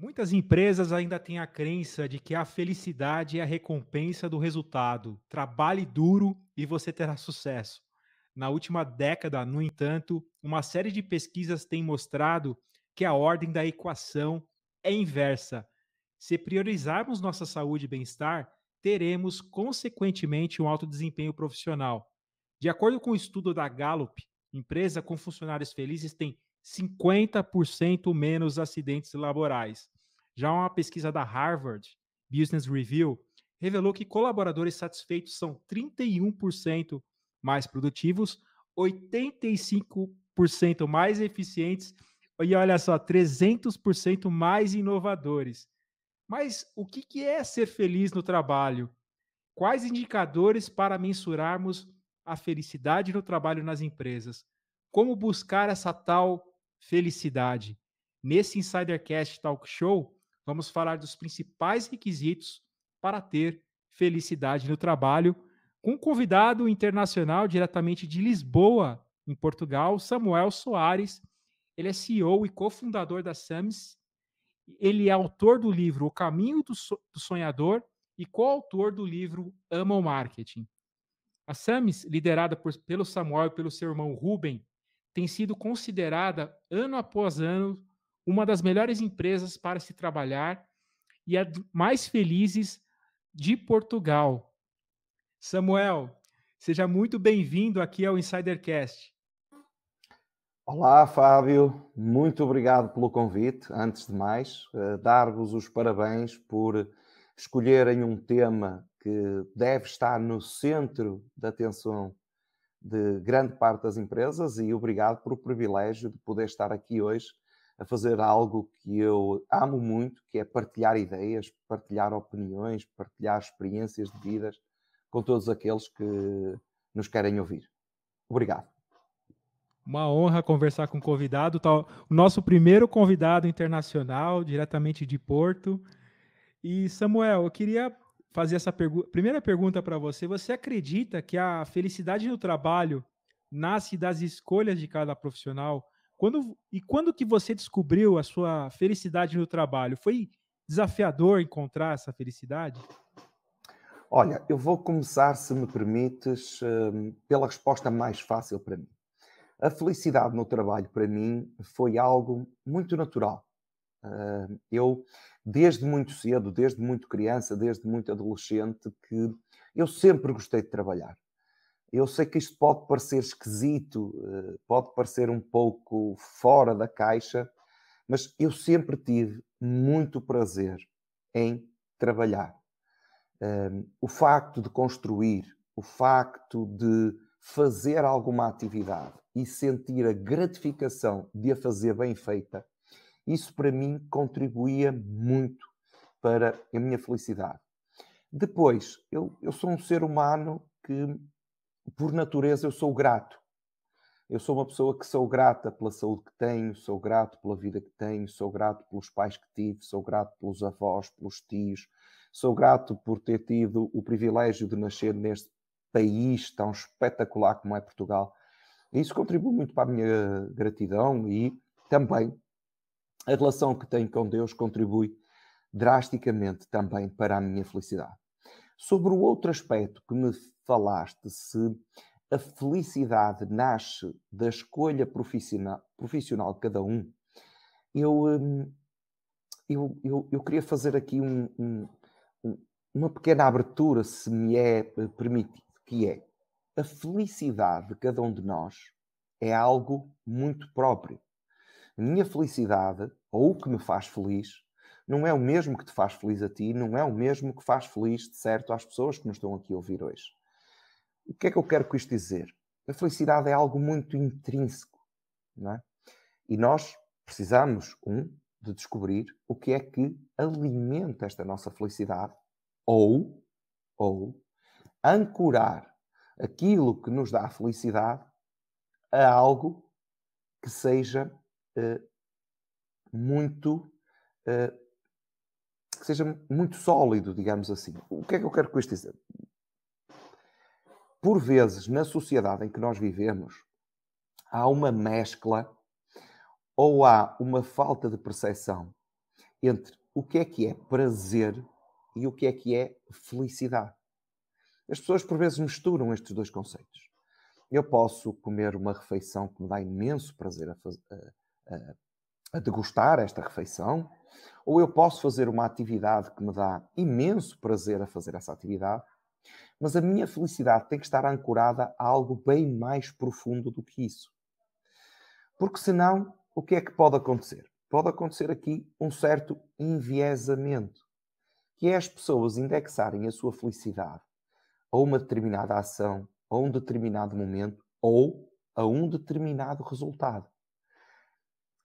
Muitas empresas ainda têm a crença de que a felicidade é a recompensa do resultado. Trabalhe duro e você terá sucesso. Na última década, no entanto, uma série de pesquisas tem mostrado que a ordem da equação é inversa. Se priorizarmos nossa saúde e bem-estar, teremos, consequentemente, um alto desempenho profissional. De acordo com o um estudo da Gallup, empresa com funcionários felizes tem 50% menos acidentes laborais. Já uma pesquisa da Harvard Business Review revelou que colaboradores satisfeitos são 31% mais produtivos, 85% mais eficientes e olha só, 300% mais inovadores. Mas o que, que é ser feliz no trabalho? Quais indicadores para mensurarmos a felicidade no trabalho nas empresas? Como buscar essa tal felicidade. Nesse Insidercast Talk Show, vamos falar dos principais requisitos para ter felicidade no trabalho, com um convidado internacional diretamente de Lisboa, em Portugal, Samuel Soares. Ele é CEO e cofundador da SAMS. Ele é autor do livro O Caminho do, Sonhador e coautor do livro Ama o Marketing. A SAMS, liderada por, pelo Samuel e pelo seu irmão Ruben, tem sido considerada, ano após ano, uma das melhores empresas para se trabalhar e a mais felizes de Portugal. Samuel, seja muito bem-vindo aqui ao Insidercast. Olá, Fábio, muito obrigado pelo convite. Antes de mais, eh, dar-vos os parabéns por escolherem um tema que deve estar no centro da atenção de grande parte das empresas e obrigado por o privilégio de poder estar aqui hoje a fazer algo que eu amo muito, que é partilhar ideias, partilhar opiniões, partilhar experiências de vidas com todos aqueles que nos querem ouvir. Obrigado. Uma honra conversar com o convidado, tá, o nosso primeiro convidado internacional, diretamente de Porto. E Samuel, eu queria fazer essa pergu primeira pergunta para você. Você acredita que a felicidade no trabalho nasce das escolhas de cada profissional? Quando, e quando que você descobriu a sua felicidade no trabalho? Foi desafiador encontrar essa felicidade? Olha, eu vou começar, se me permites, hum, pela resposta mais fácil para mim. A felicidade no trabalho, para mim, foi algo muito natural. Hum, eu desde muito cedo, desde muito criança, desde muito adolescente, que eu sempre gostei de trabalhar. Eu sei que isto pode parecer esquisito, eh, pode parecer um pouco fora da caixa, mas eu sempre tive muito prazer em trabalhar. Ehm, o facto de construir, o facto de fazer alguma atividade e sentir a gratificação de a fazer bem feita, isso para mim contribuía muito para a minha felicidade. Depois, eu, eu sou um ser humano que, por natureza, eu sou grato. Eu sou uma pessoa que sou grata pela saúde que tenho, sou grato pela vida que tenho, sou grato pelos pais que tive, sou grato pelos avós, pelos tios, sou grato por ter tido o privilégio de nascer neste país tão espetacular como é Portugal. Isso contribui muito para a minha gratidão e também a relação que tenho com Deus contribui drasticamente também para a minha felicidade. Sobre o outro aspecto que me falaste, se a felicidade nasce da escolha profissional, profissional de cada um, eu, hum, eu, eu, eu queria fazer aqui um, um, uma pequena abertura, se me é eh, permitido, que é a felicidade de cada um de nós é algo muito próprio minha felicidade, ou o que me faz feliz, não é o mesmo que te faz feliz a ti, não é o mesmo que faz feliz, de certo, às pessoas que nos estão aqui a ouvir hoje. O que é que eu quero com isto dizer? A felicidade é algo muito intrínseco, não é? E nós precisamos, um, de descobrir o que é que alimenta esta nossa felicidade, ou, ou, ancorar aquilo que nos dá felicidade a algo que seja eh, muito eh, que seja muito sólido, digamos assim. O que é que eu quero com isto dizer? Por vezes, na sociedade em que nós vivemos, há uma mescla ou há uma falta de percepção entre o que é que é prazer e o que é que é felicidade. As pessoas por vezes misturam estes dois conceitos. Eu posso comer uma refeição que me dá imenso prazer a, fazer, a degustar esta refeição, ou eu posso fazer uma atividade que me dá imenso prazer a fazer essa atividade, mas a minha felicidade tem que estar ancorada a algo bem mais profundo do que isso. Porque senão, o que é que pode acontecer? Pode acontecer aqui um certo enviesamento, que é as pessoas indexarem a sua felicidade a uma determinada ação, a um determinado momento ou a um determinado resultado.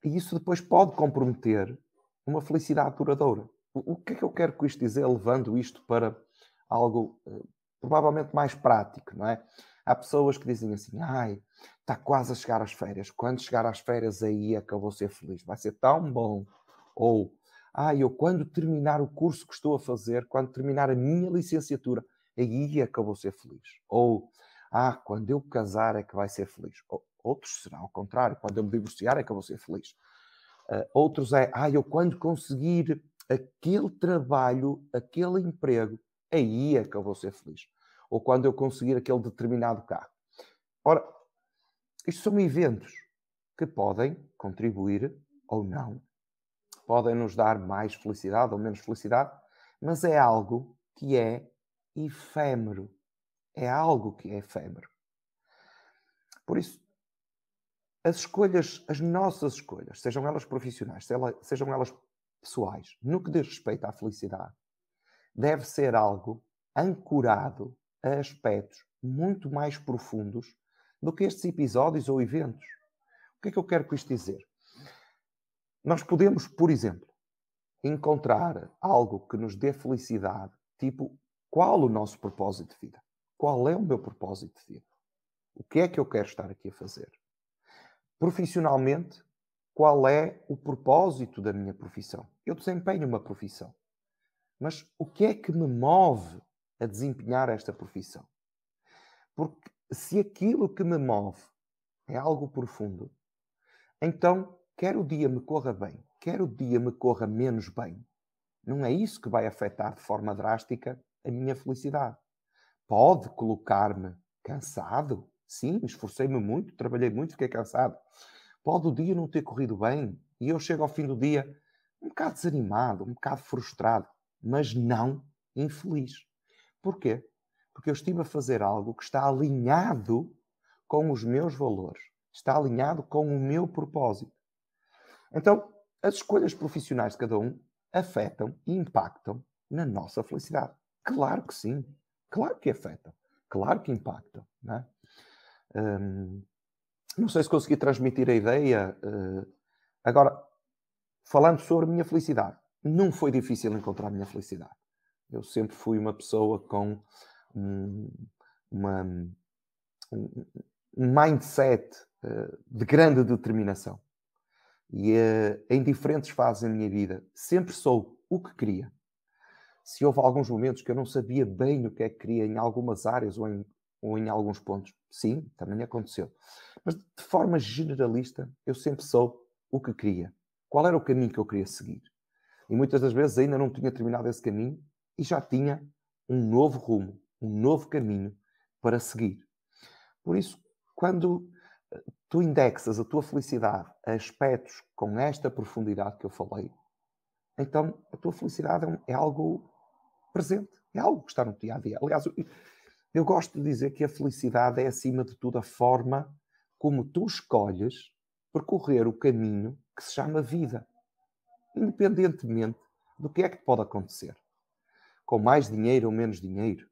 E isso depois pode comprometer uma felicidade duradoura. O que é que eu quero com isto dizer, levando isto para algo eh, provavelmente mais prático, não é? Há pessoas que dizem assim, ai, está quase a chegar às férias. Quando chegar às férias, aí é que eu vou ser feliz. Vai ser tão bom. Ou, ai, eu quando terminar o curso que estou a fazer, quando terminar a minha licenciatura, aí é que eu vou ser feliz. Ou, ah, quando eu casar é que vai ser feliz. Ou, Outros será ao contrário. Quando eu me divorciar é que eu vou ser feliz. Uh, outros é, ah, eu quando conseguir aquele trabalho, aquele emprego, aí é que eu vou ser feliz. Ou quando eu conseguir aquele determinado carro. Ora, isto são eventos que podem contribuir ou não. Podem nos dar mais felicidade ou menos felicidade, mas é algo que é efêmero. É algo que é efêmero. Por isso, as escolhas, as nossas escolhas, sejam elas profissionais, sejam elas pessoais, no que diz respeito à felicidade, deve ser algo ancorado a aspectos muito mais profundos do que estes episódios ou eventos. O que é que eu quero com isto dizer? Nós podemos, por exemplo, encontrar algo que nos dê felicidade, tipo qual o nosso propósito de vida? Qual é o meu propósito de vida? O que é que eu quero estar aqui a fazer? profissionalmente, qual é o propósito da minha profissão. Eu desempenho uma profissão. Mas o que é que me move a desempenhar esta profissão? Porque se aquilo que me move é algo profundo, então quer o dia me corra bem, quer o dia me corra menos bem, não é isso que vai afetar de forma drástica a minha felicidade. Pode colocar-me cansado, Sim, esforcei-me muito, trabalhei muito, fiquei cansado. Pode o dia não ter corrido bem e eu chego ao fim do dia um bocado desanimado, um bocado frustrado, mas não infeliz. Porquê? Porque eu estive a fazer algo que está alinhado com os meus valores, está alinhado com o meu propósito. Então, as escolhas profissionais de cada um afetam e impactam na nossa felicidade. Claro que sim, claro que afetam, claro que impactam. Não é? Um, não sei se consegui transmitir a ideia. Uh, agora, falando sobre a minha felicidade, não foi difícil encontrar a minha felicidade. Eu sempre fui uma pessoa com um, uma, um, mindset uh, de grande determinação. E uh, em diferentes fases da minha vida, sempre sou o que queria. Se houve alguns momentos que eu não sabia bem o que é que queria em algumas áreas ou em ou em alguns pontos. Sim, também aconteceu. Mas de forma generalista, eu sempre sou o que queria. Qual era o caminho que eu queria seguir? E muitas das vezes ainda não tinha terminado esse caminho e já tinha um novo rumo, um novo caminho para seguir. Por isso, quando eh, tu indexas a tua felicidade a aspectos com esta profundidade que eu falei, então a tua felicidade é, é algo presente, é algo que está no dia a dia. Aliás, eu gosto de dizer que a felicidade é, acima de tudo, a forma como tu escolhes percorrer o caminho que se chama vida, independentemente do que é que pode acontecer. Com mais dinheiro ou menos dinheiro,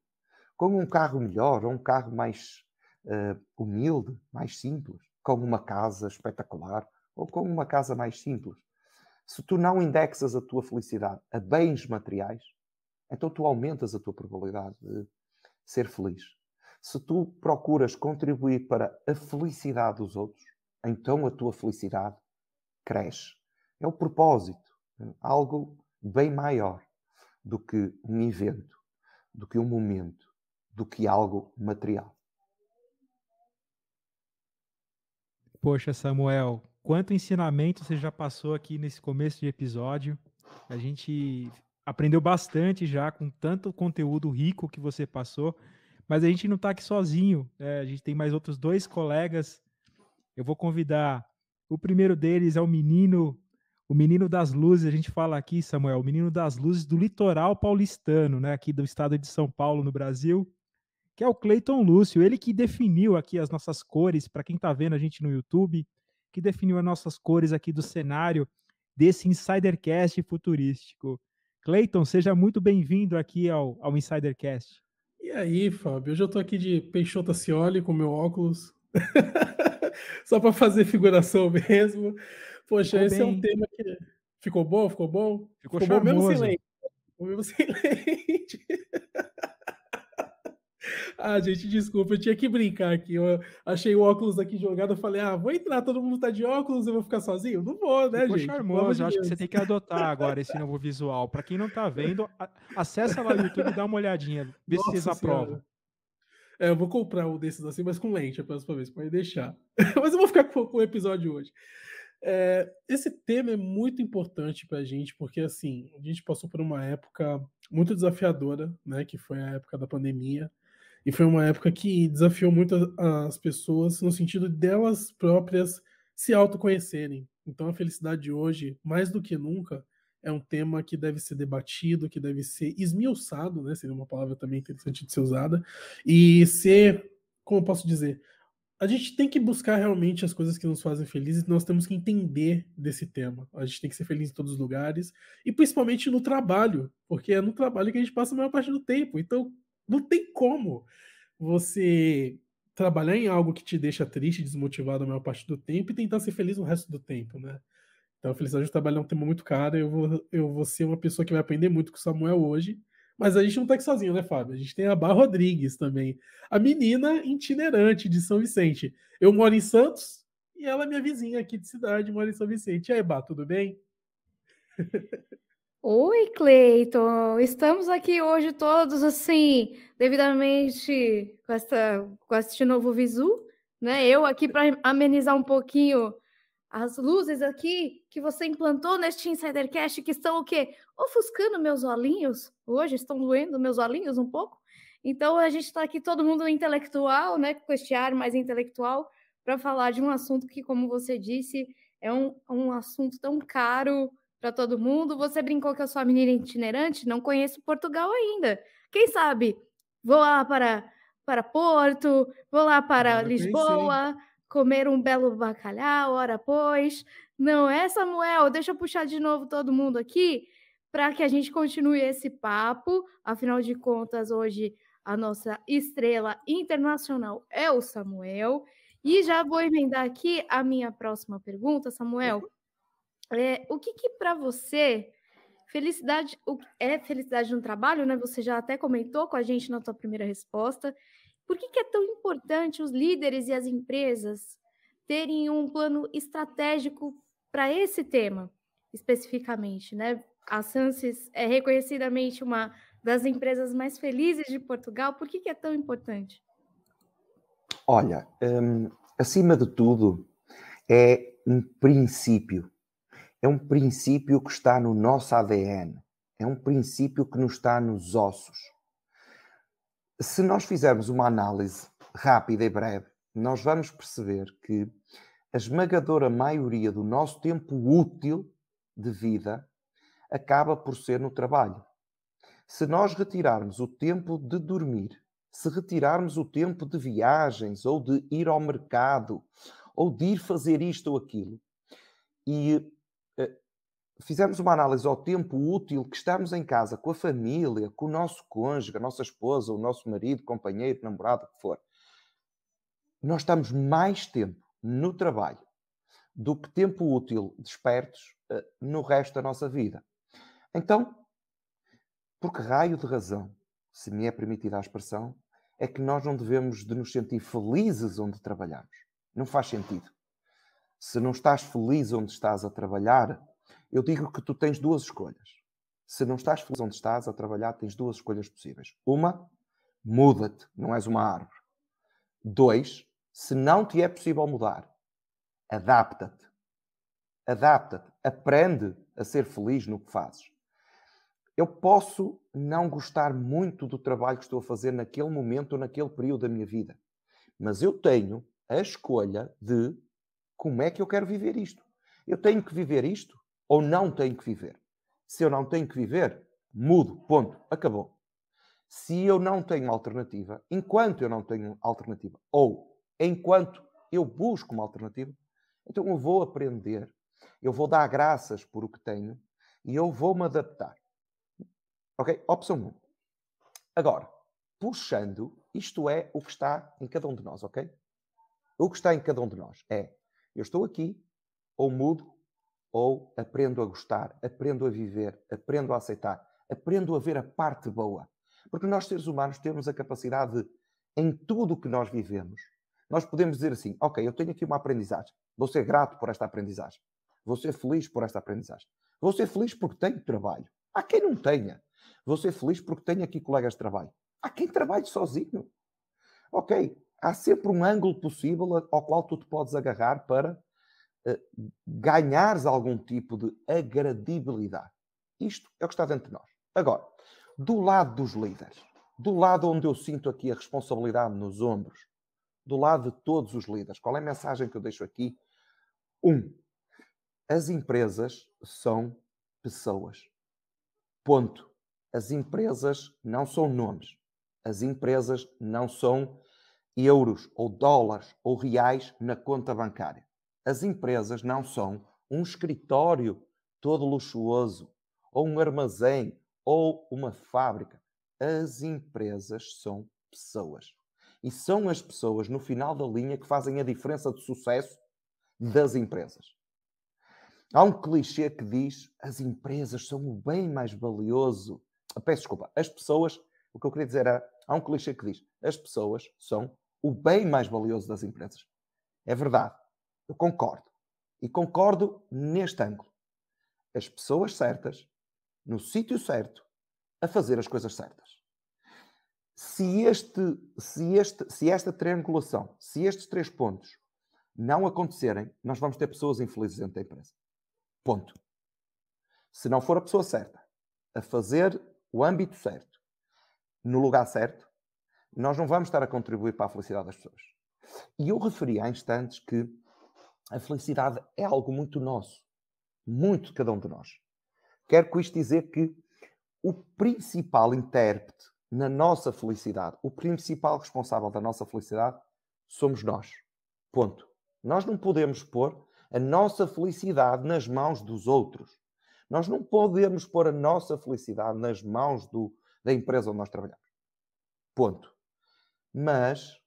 com um carro melhor ou um carro mais uh, humilde, mais simples, com uma casa espetacular ou com uma casa mais simples. Se tu não indexas a tua felicidade a bens materiais, então tu aumentas a tua probabilidade de ser feliz. Se tu procuras contribuir para a felicidade dos outros, então a tua felicidade cresce. É o propósito, é algo bem maior do que um evento, do que um momento, do que algo material. Poxa, Samuel, quanto ensinamento você já passou aqui nesse começo de episódio. A gente aprendeu bastante já com tanto conteúdo rico que você passou. Mas a gente não está aqui sozinho. Né? A gente tem mais outros dois colegas. Eu vou convidar. O primeiro deles é o menino, o menino das luzes. A gente fala aqui, Samuel, o menino das luzes do litoral paulistano, né? Aqui do estado de São Paulo, no Brasil, que é o Cleiton Lúcio. Ele que definiu aqui as nossas cores. Para quem está vendo a gente no YouTube, que definiu as nossas cores aqui do cenário desse Insidercast futurístico. Clayton, seja muito bem-vindo aqui ao, ao Insidercast. E aí, Fábio? Hoje eu estou aqui de Peixoto Cioli com meu óculos. Só para fazer figuração mesmo. Poxa, ficou esse bem. é um tema que. Ficou bom? Ficou bom? Ficou, ficou bom mesmo sem lente. Ficou mesmo sem lente. Ah, gente, desculpa, eu tinha que brincar aqui. Eu achei o óculos aqui jogado, eu falei, ah, vou entrar, todo mundo tá de óculos, eu vou ficar sozinho? Não vou, né, Ficou gente? charmoso, eu acho que você tem que adotar agora esse novo visual. Para quem não tá vendo, acessa lá no YouTube e dá uma olhadinha, vê Nossa se vocês aprovam. É, eu vou comprar um desses assim, mas com lente a próxima vez, pode deixar. mas eu vou ficar com, o episódio hoje. É, esse tema é muito importante para a gente, porque assim, a gente passou por uma época muito desafiadora, né? Que foi a época da pandemia. E foi uma época que desafiou muito as pessoas no sentido delas próprias se autoconhecerem. Então a felicidade hoje, mais do que nunca, é um tema que deve ser debatido, que deve ser esmiuçado, né? Seria uma palavra também interessante de ser usada. E ser, como eu posso dizer, a gente tem que buscar realmente as coisas que nos fazem felizes, nós temos que entender desse tema. A gente tem que ser feliz em todos os lugares, e principalmente no trabalho, porque é no trabalho que a gente passa a maior parte do tempo. Então, não tem como você trabalhar em algo que te deixa triste, desmotivado a maior parte do tempo e tentar ser feliz no resto do tempo, né? Então, a felicidade de trabalho é um tema muito caro. Eu vou, eu vou ser uma pessoa que vai aprender muito com o Samuel hoje. Mas a gente não tá aqui sozinho, né, Fábio? A gente tem a Bar Rodrigues também. A menina itinerante de São Vicente. Eu moro em Santos e ela é minha vizinha aqui de cidade, mora em São Vicente. E aí, Bar, tudo bem? Oi, Cleiton! Estamos aqui hoje todos assim, devidamente com, essa, com este novo visu, né? Eu aqui para amenizar um pouquinho as luzes aqui que você implantou neste Insidercast, que estão o quê? Ofuscando meus olhinhos. Hoje estão doendo meus olhinhos um pouco. Então a gente está aqui todo mundo intelectual, né? Com este ar mais intelectual, para falar de um assunto que, como você disse, é um, um assunto tão caro para todo mundo. Você brincou que eu sou a menina itinerante, não conheço Portugal ainda. Quem sabe? Vou lá para, para Porto, vou lá para eu Lisboa, comer um belo bacalhau, hora pois. Não é, Samuel? Deixa eu puxar de novo todo mundo aqui para que a gente continue esse papo. Afinal de contas, hoje a nossa estrela internacional é o Samuel. E já vou emendar aqui a minha próxima pergunta, Samuel. É, o que, que para você felicidade é felicidade no trabalho, né? Você já até comentou com a gente na sua primeira resposta. Por que, que é tão importante os líderes e as empresas terem um plano estratégico para esse tema especificamente, né? A Sansis é reconhecidamente uma das empresas mais felizes de Portugal. Por que, que é tão importante? Olha, hum, acima de tudo, é um princípio é um princípio que está no nosso ADN, é um princípio que nos está nos ossos. Se nós fizermos uma análise rápida e breve, nós vamos perceber que a esmagadora maioria do nosso tempo útil de vida acaba por ser no trabalho. Se nós retirarmos o tempo de dormir, se retirarmos o tempo de viagens ou de ir ao mercado ou de ir fazer isto ou aquilo e eh, fizemos uma análise ao tempo útil que estamos em casa com a família, com o nosso cônjuge, a nossa esposa, o nosso marido, companheiro, namorado, o que for. Nós estamos mais tempo no trabalho do que tempo útil despertos eh, no resto da nossa vida. Então, por que raio de razão, se me é permitida a expressão, é que nós não devemos de nos sentir felizes onde trabalhamos? Não faz sentido se não estás feliz onde estás a trabalhar, eu digo que tu tens duas escolhas. Se não estás feliz onde estás a trabalhar, tens duas escolhas possíveis. Uma, muda-te, não és uma árvore. Dois, se não te é possível mudar, adapta-te. Adapta-te, aprende a ser feliz no que fazes. Eu posso não gostar muito do trabalho que estou a fazer naquele momento ou naquele período da minha vida, mas eu tenho a escolha de como é que eu quero viver isto? Eu tenho que viver isto ou não tenho que viver? Se eu não tenho que viver, mudo, ponto, acabou. Se eu não tenho alternativa, enquanto eu não tenho alternativa, ou enquanto eu busco uma alternativa, então eu vou aprender, eu vou dar graças por o que tenho e eu vou me adaptar. Ok? Opção 1. Um. Agora, puxando, isto é o que está em cada um de nós, ok? O que está em cada um de nós é eu estou aqui, ou mudo, ou aprendo a gostar, aprendo a viver, aprendo a aceitar, aprendo a ver a parte boa. Porque nós, seres humanos, temos a capacidade de, em tudo o que nós vivemos, nós podemos dizer assim: ok, eu tenho aqui uma aprendizagem, vou ser grato por esta aprendizagem, vou ser feliz por esta aprendizagem, vou ser feliz porque tenho trabalho. Há quem não tenha. Vou ser feliz porque tenho aqui colegas de trabalho. Há quem trabalhe sozinho. Ok, há sempre um ângulo possível ao qual tu te podes agarrar para eh, ganhares algum tipo de agradabilidade Isto é o que está dentro de nós. Agora, do lado dos líderes, do lado onde eu sinto aqui a responsabilidade nos ombros, do lado de todos os líderes, qual é a mensagem que eu deixo aqui? Um, as empresas são pessoas. Ponto. As empresas não são nomes. As empresas não são euros ou dólares ou reais na conta bancária. As empresas não são um escritório todo luxuoso, ou um armazém, ou uma fábrica. As empresas são pessoas. E são as pessoas no final da linha que fazem a diferença de sucesso das empresas. Há um clichê que diz as empresas são o bem mais valioso. Ah, peço desculpa, as pessoas, o que eu queria dizer era, é, há um clichê que diz as pessoas são o bem mais valioso das empresas. É verdade. Eu concordo. E concordo neste ângulo. As pessoas certas, no sítio certo, a fazer as coisas certas. Se, este, se, este, se esta triangulação, se estes três pontos não acontecerem, nós vamos ter pessoas infelizes dentro da empresa. Ponto. Se não for a pessoa certa, a fazer o âmbito certo, no lugar certo, nós não vamos estar a contribuir para a felicidade das pessoas. E eu referi há instantes que a felicidade é algo muito nosso, muito de cada um de nós. Quero com isto dizer que o principal intérprete na nossa felicidade, o principal responsável da nossa felicidade, somos nós. Ponto. Nós não podemos pôr a nossa felicidade nas mãos dos outros. Nós não podemos pôr a nossa felicidade nas mãos do, da empresa onde nós trabalhamos. Ponto mas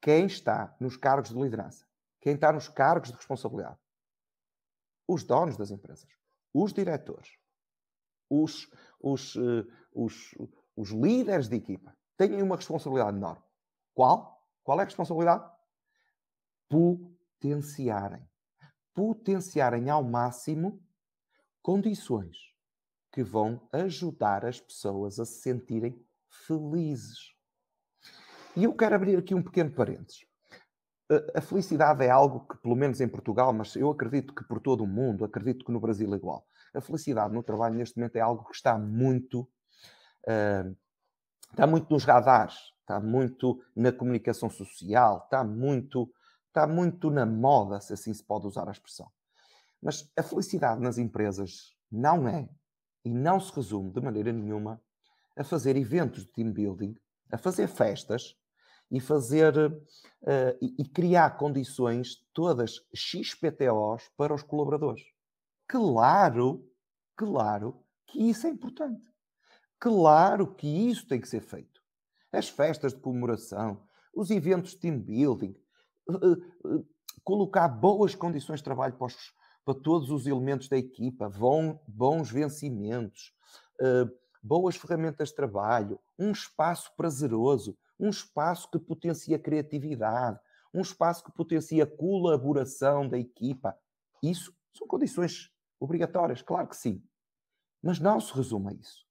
quem está nos cargos de liderança, quem está nos cargos de responsabilidade, os donos das empresas, os diretores, os, os, eh, os, os líderes de equipa, têm uma responsabilidade enorme. Qual? Qual é a responsabilidade? Potenciarem. Potenciarem ao máximo condições que vão ajudar as pessoas a se sentirem felizes. E eu quero abrir aqui um pequeno parênteses. A felicidade é algo que, pelo menos em Portugal, mas eu acredito que por todo o mundo, acredito que no Brasil é igual. A felicidade no trabalho neste momento é algo que está muito, uh, está muito nos radares, está muito na comunicação social, está muito, está muito na moda, se assim se pode usar a expressão. Mas a felicidade nas empresas não é e não se resume de maneira nenhuma a fazer eventos de team building, a fazer festas, e fazer uh, e, e, criar condições todas XPTOs para os colaboradores. Claro, claro que isso é importante. Claro que isso tem que ser feito. As festas de comemoração, os eventos de team building, uh, uh, colocar boas condições de trabalho para, os, para, todos os elementos da equipa, bom, bons vencimentos, boas ferramentas de trabalho, um espaço prazeroso, um espaço que potencia criatividade, um espaço que potencia colaboração da equipa. Isso são condições obrigatórias, claro que sim. Mas não se resume a isso.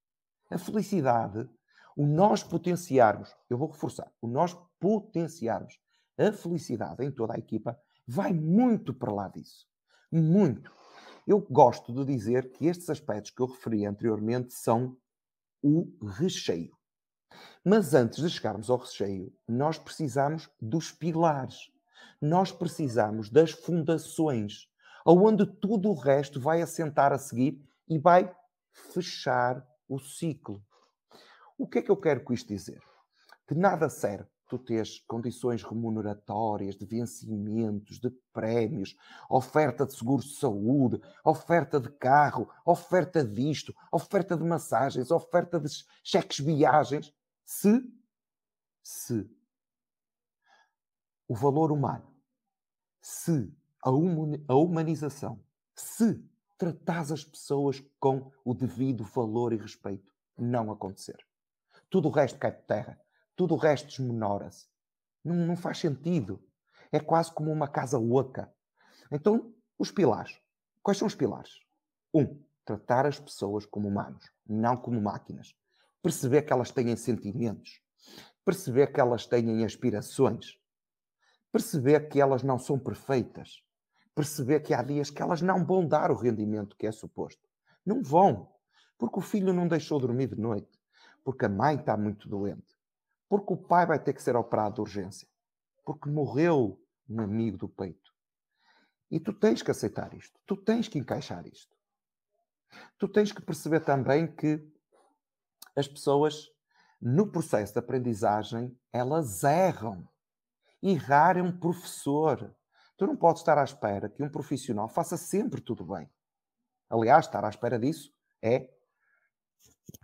A felicidade, o nós potenciarmos, eu vou reforçar, o nós potenciarmos a felicidade em toda a equipa vai muito para lá disso. Muito. Eu gosto de dizer que estes aspectos que eu referi anteriormente são o recheio. Mas antes de chegarmos ao recheio, nós precisamos dos pilares. Nós precisamos das fundações, aonde tudo o resto vai assentar a seguir e vai fechar o ciclo. O que é que eu quero com isto dizer? De nada serve tu tens condições remuneratórias, de vencimentos, de prémios, oferta de seguro de saúde, oferta de carro, oferta disto, oferta de massagens, oferta de cheques viagens, se, se o valor humano, se a, humanização, se tratas as pessoas com o devido valor e respeito, não acontecer. Tudo o resto cai de terra. Tudo o resto desmenora-se. Não, não faz sentido. É quase como uma casa oca. Então, os pilares. Quais são os pilares? Um, tratar as pessoas como humanos, não como máquinas perceber que elas têm sentimentos, perceber que elas têm aspirações, perceber que elas não são perfeitas, perceber que há dias que elas não vão dar o rendimento que é suposto. Não vão, porque o filho não deixou dormir de noite, porque a mãe está muito doente, porque o pai vai ter que ser operado de urgência, porque morreu um amigo do peito. E tu tens que aceitar isto, tu tens que encaixar isto. Tu tens que perceber também que as pessoas, no processo de aprendizagem, elas erram. Errar é um professor. Tu não podes estar à espera que um profissional faça sempre tudo bem. Aliás, estar à espera disso é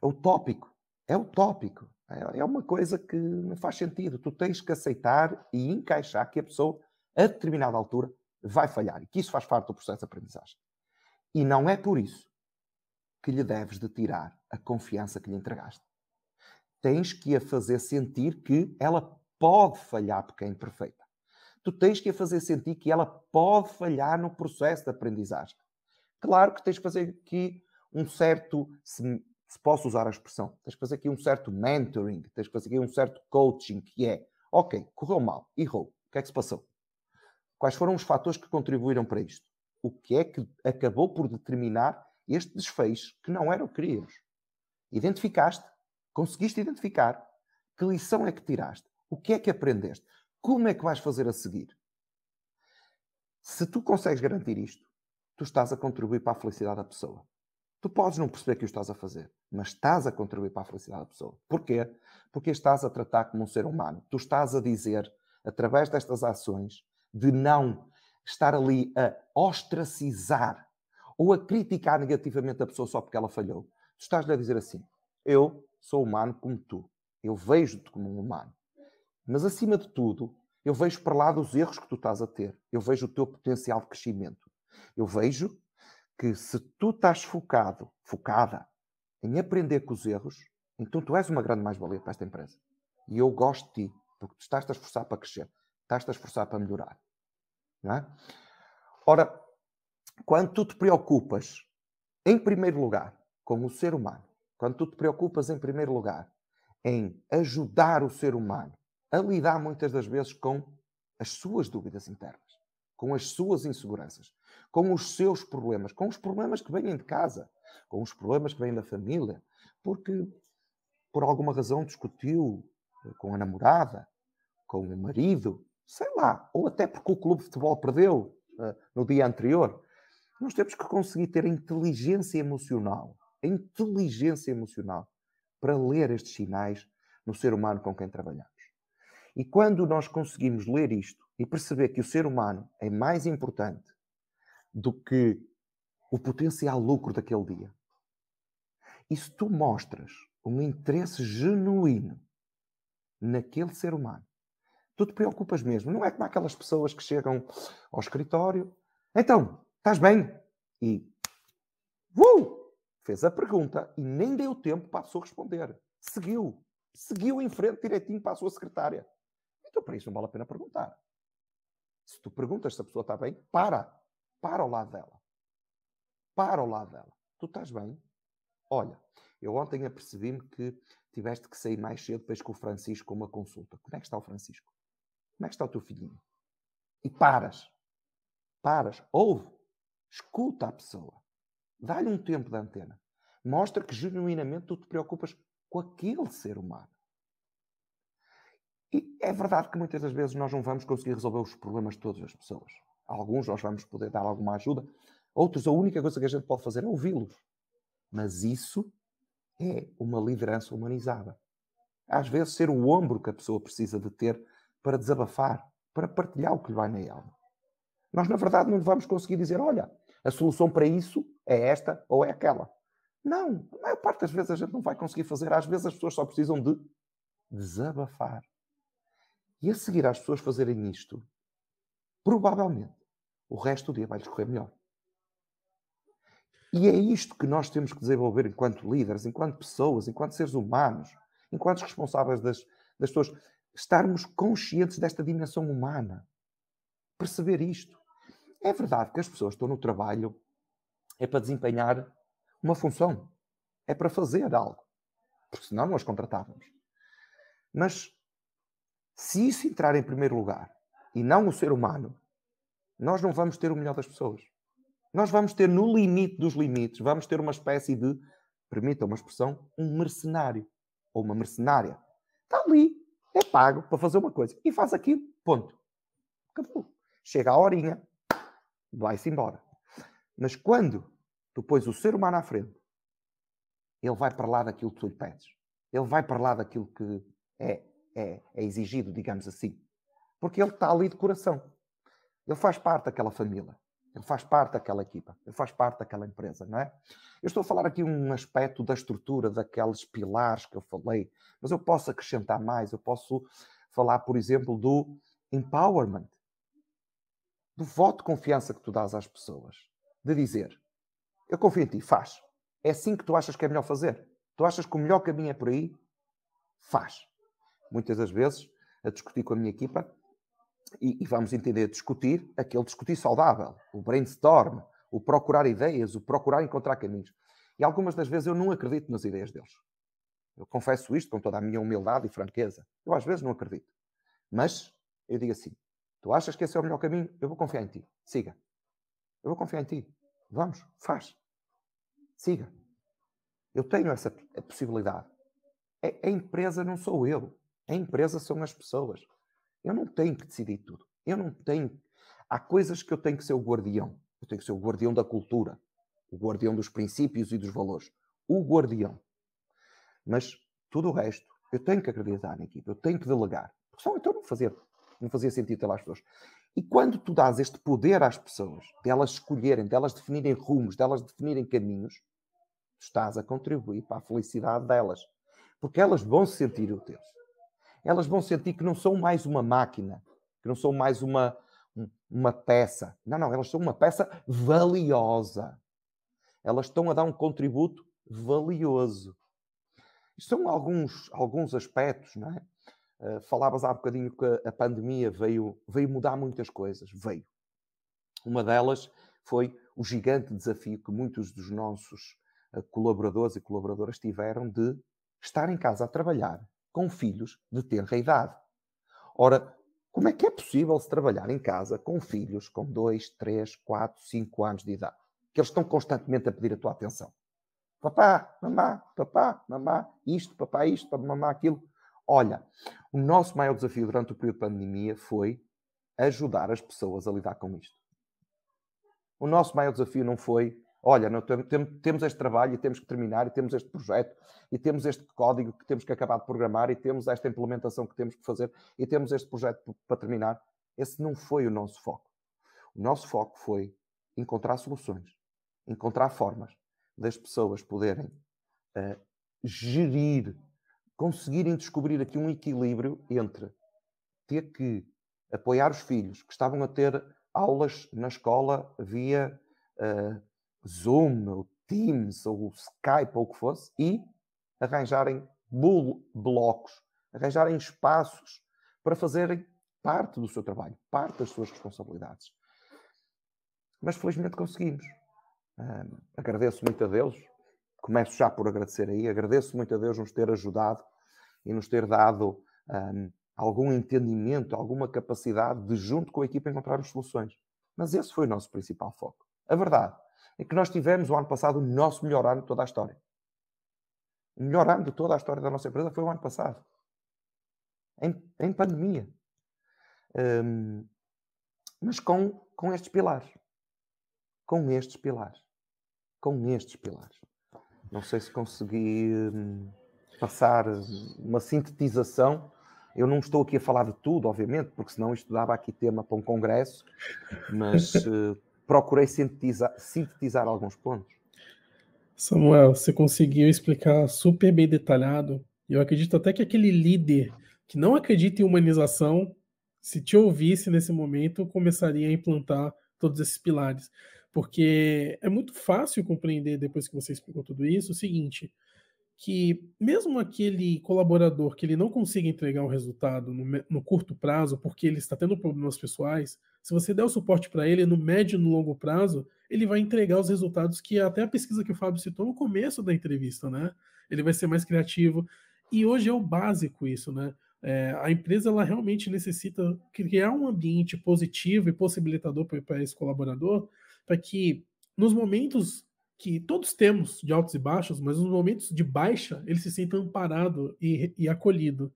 utópico. É utópico. É, é uma coisa que não faz sentido. Tu tens que aceitar e encaixar que a pessoa, a determinada altura, vai falhar e que isso faz parte do processo de aprendizagem. E não é por isso que lhe deves de tirar a confiança que lhe entregaste. Tens que a fazer sentir que ela pode falhar porque é imperfeita. Tu tens que a fazer sentir que ela pode falhar no processo de aprendizagem. Claro que tens que fazer aqui um certo, se, se posso usar a expressão, tens que fazer aqui um certo mentoring, tens que fazer aqui um certo coaching, que é, ok, correu mal, errou, o que é que se passou? Quais foram os fatores que contribuíram para isto? O que é que acabou por determinar este desfecho que não era o que queríamos? Identificaste? Conseguiste identificar? Que lição é que tiraste? O que é que aprendeste? Como é que vais fazer a seguir? Se tu consegues garantir isto, tu estás a contribuir para a felicidade da pessoa. Tu podes não perceber que o estás a fazer, mas estás a contribuir para a felicidade da pessoa. Porquê? Porque estás a tratar como um ser humano. Tu estás a dizer, através destas ações, de não estar ali a ostracizar ou a criticar negativamente a pessoa só porque ela falhou. Tu estás-lhe a dizer assim: eu sou humano como tu. Eu vejo-te como um humano. Mas, acima de tudo, eu vejo para lá dos erros que tu estás a ter. Eu vejo o teu potencial de crescimento. Eu vejo que se tu estás focado, focada em aprender com os erros, então tu és uma grande mais-valia para esta empresa. E eu gosto de ti, porque tu estás-te a esforçar para crescer, estás-te a esforçar para melhorar. Não é? Ora, quando tu te preocupas, em primeiro lugar, com o ser humano, quando tu te preocupas em primeiro lugar em ajudar o ser humano a lidar muitas das vezes com as suas dúvidas internas, com as suas inseguranças, com os seus problemas, com os problemas que vêm de casa, com os problemas que vêm da família, porque por alguma razão discutiu eh, com a namorada, com o marido, sei lá, ou até porque o clube de futebol perdeu uh, no dia anterior. Nós temos que conseguir ter a inteligência emocional a inteligência emocional para ler estes sinais no ser humano com quem trabalhamos. E quando nós conseguimos ler isto e perceber que o ser humano é mais importante do que o potencial lucro daquele dia, e se tu mostras um interesse genuíno naquele ser humano, tu te preocupas mesmo. Não é como aquelas pessoas que chegam ao escritório, então, estás bem? E. Uh! fez a pergunta e nem deu tempo para a pessoa responder. Seguiu. Seguiu em frente direitinho para a sua secretária. Então, para isso, não vale a pena perguntar. Se tu perguntas se a pessoa está bem, para. Para ao lado dela. Para ao lado dela. Tu estás bem? Olha, eu ontem apercebi-me que tiveste que sair mais cedo depois com o Francisco uma consulta. Como é que está o Francisco? Como é que está o teu filhinho? E paras. Paras. Ouve. Escuta a pessoa. Dá-lhe um tempo da antena. Mostra que genuinamente tu te preocupas com aquele ser humano. E é verdade que muitas das vezes nós não vamos conseguir resolver os problemas de todas as pessoas. Alguns nós vamos poder dar alguma ajuda, outros a única coisa que a gente pode fazer é ouvi-los. Mas isso é uma liderança humanizada. Às vezes ser o ombro que a pessoa precisa de ter para desabafar, para partilhar o que lhe vai na alma. Nós, na verdade, não vamos conseguir dizer, olha, a solução para isso é esta ou é aquela. Não, a maior parte das vezes a gente não vai conseguir fazer. Às vezes as pessoas só precisam de desabafar. E a seguir às pessoas fazerem isto, provavelmente o resto do dia vai-lhes correr melhor. E é isto que nós temos que desenvolver enquanto líderes, enquanto pessoas, enquanto seres humanos, enquanto responsáveis das, das pessoas. Estarmos conscientes desta dimensão humana. Perceber isto. É verdade que as pessoas estão no trabalho é para desempenhar uma função, é para fazer algo, porque senão não as contratávamos. Mas se isso entrar em primeiro lugar e não o ser humano, nós não vamos ter o melhor das pessoas. Nós vamos ter, no limite dos limites, vamos ter uma espécie de, permita uma expressão, um mercenário ou uma mercenária. Está ali, é pago para fazer uma coisa e faz aquilo, ponto. Acabou. Chega a horinha, vai-se embora. Mas quando tu pões o ser humano à frente, ele vai para lá daquilo que tu lhe pedes. Ele vai para lá daquilo que é, é, é exigido, digamos assim. Porque ele está ali de coração. Ele faz parte daquela família. Ele faz parte daquela equipa. Ele faz parte daquela empresa, não é? Eu estou a falar aqui um aspecto da estrutura, daqueles pilares que eu falei. Mas eu posso acrescentar mais. Eu posso falar, por exemplo, do empowerment. Do voto de confiança que tu dás às pessoas de dizer: Eu confio em ti, faz. É assim que tu achas que é melhor fazer. Tu achas que o melhor caminho é por aí? Faz. Muitas das vezes, a discutir com a minha equipa, e, e vamos entender discutir, aquele discutir saudável, o brainstorm, o procurar ideias, o procurar encontrar caminhos. E algumas das vezes eu não acredito nas ideias deles. Eu confesso isto com toda a minha humildade e franqueza. Eu às vezes não acredito. Mas eu digo assim: tu achas que esse é o melhor caminho? Eu vou confiar em ti. Siga. Eu vou confiar em ti. Vamos, faz. Siga. Eu tenho essa possibilidade. É, a empresa não sou eu. A empresa são as pessoas. Eu não tenho que decidir tudo. Eu não tenho. Há coisas que eu tenho que ser o guardião. Eu tenho que ser o guardião da cultura, o guardião dos princípios e dos valores. O guardião. Mas tudo o resto, eu tenho que acreditar na eu tenho que delegar. Porque senão então não fazia, não fazia sentido ter lá as pessoas. E quando tu dás este poder às pessoas, delas de escolherem, delas de definirem rumos, delas de definirem caminhos, estás a contribuir para a felicidade delas. Porque elas vão se sentir úteis. Elas vão sentir que não são mais uma máquina, que não são mais uma, uma peça. Não, não, elas são uma peça valiosa. Elas estão a dar um contributo valioso. Isto são alguns, alguns aspectos, não é? Eh, falavas há bocadinho que a pandemia veio, veio mudar muitas coisas, veio. Uma delas foi o gigante desafio que muitos dos nossos eh, colaboradores e colaboradoras tiveram de estar em casa a trabalhar com filhos de tenra idade. Ora, como é que é possível se trabalhar em casa com filhos com 2, 3, 4, 5 anos de idade? Que eles estão constantemente a pedir a tua atenção. Papá, mamá, papá, mamá, isto, papá, isto, papá, mamá, aquilo. Olha, o nosso maior desafio durante o período de pandemia foi ajudar as pessoas a lidar com isto. O nosso maior desafio não foi, olha, não, tem, temos este trabalho e temos que terminar, e temos este projeto, e temos este código que temos que acabar de programar, e temos esta implementação que temos que fazer, e temos este projeto para terminar. Esse não foi o nosso foco. O nosso foco foi encontrar soluções, encontrar formas das pessoas poderem uh, gerir conseguirem descobrir aqui um equilíbrio entre ter que apoiar os filhos que estavam a ter aulas na escola via uh, Zoom, ou Teams, ou Skype, ou o que fosse, e arranjarem blocos, arranjarem espaços para fazerem parte do seu trabalho, parte das suas responsabilidades. Mas felizmente conseguimos. agradeço muito a Deus começo já por agradecer aí. Agradeço muito a Deus nos ter ajudado e nos ter dado um, algum entendimento, alguma capacidade de, junto com a equipa, encontrarmos soluções. Mas esse foi o nosso principal foco. A verdade é que nós tivemos o ano passado o nosso melhor ano de toda a história. O melhor ano de toda a história da nossa empresa foi o ano passado. Em, em pandemia. Um, mas com, com estes pilares. Com estes pilares. Com estes pilares. Não sei se consegui hum, passar uma sintetização. Eu não estou aqui a falar de tudo, obviamente, porque senão estudava aqui tema para um congresso, mas eh, procurei sintetizar, sintetizar alguns pontos. Samuel, você conseguiu explicar super bem detalhado. Eu acredito até que aquele líder que não acredita em humanização, se te ouvisse nesse momento, começaria a implantar todos esses pilares porque é muito fácil compreender, depois que você explicou tudo isso, o seguinte: que mesmo aquele colaborador que ele não consiga entregar um resultado no, no curto prazo, porque ele está tendo problemas pessoais, se você der o suporte para ele no médio e no longo prazo, ele vai entregar os resultados que até a pesquisa que o Fábio citou no começo da entrevista, né? Ele vai ser mais criativo. E hoje é o básico isso, né? É, a empresa ela realmente necessita criar um ambiente positivo e possibilitador para esse colaborador para que nos momentos que todos temos de altos e baixos, mas nos momentos de baixa, ele se sinta amparado e, e acolhido.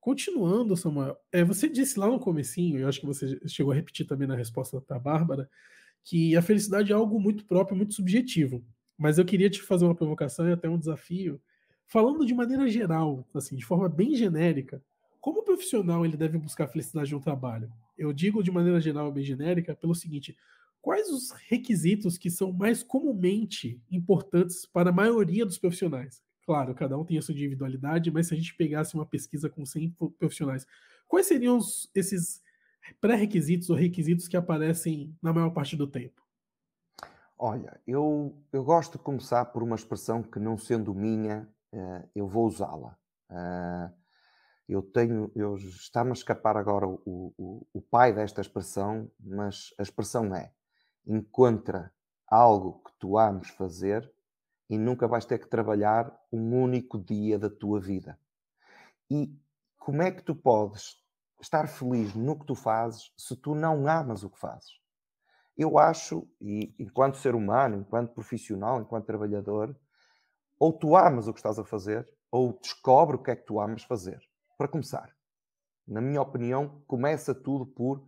Continuando, Samuel, é, você disse lá no comecinho, eu acho que você chegou a repetir também na resposta da Bárbara, que a felicidade é algo muito próprio, muito subjetivo. Mas eu queria te fazer uma provocação e até um desafio, falando de maneira geral, assim, de forma bem genérica, como o profissional ele deve buscar felicidade no trabalho? Eu digo de maneira geral, bem genérica, pelo seguinte: Quais os requisitos que são mais comumente importantes para a maioria dos profissionais? Claro, cada um tem a sua individualidade, mas se a gente pegasse uma pesquisa com 100 profissionais, quais seriam os, esses pré-requisitos ou requisitos que aparecem na maior parte do tempo? Olha, eu, eu gosto de começar por uma expressão que, não sendo minha, eh, eu vou usá-la. Eh, eu tenho, eu está-me a escapar agora o, o, o pai desta expressão, mas a expressão é: Encontra algo que tu ames fazer e nunca vais ter que trabalhar um único dia da tua vida. E como é que tu podes estar feliz no que tu fazes se tu não amas o que fazes? Eu acho, e enquanto ser humano, enquanto profissional, enquanto trabalhador, ou tu amas o que estás a fazer, ou descobre o que é que tu amas fazer. Para começar, na minha opinião, começa tudo por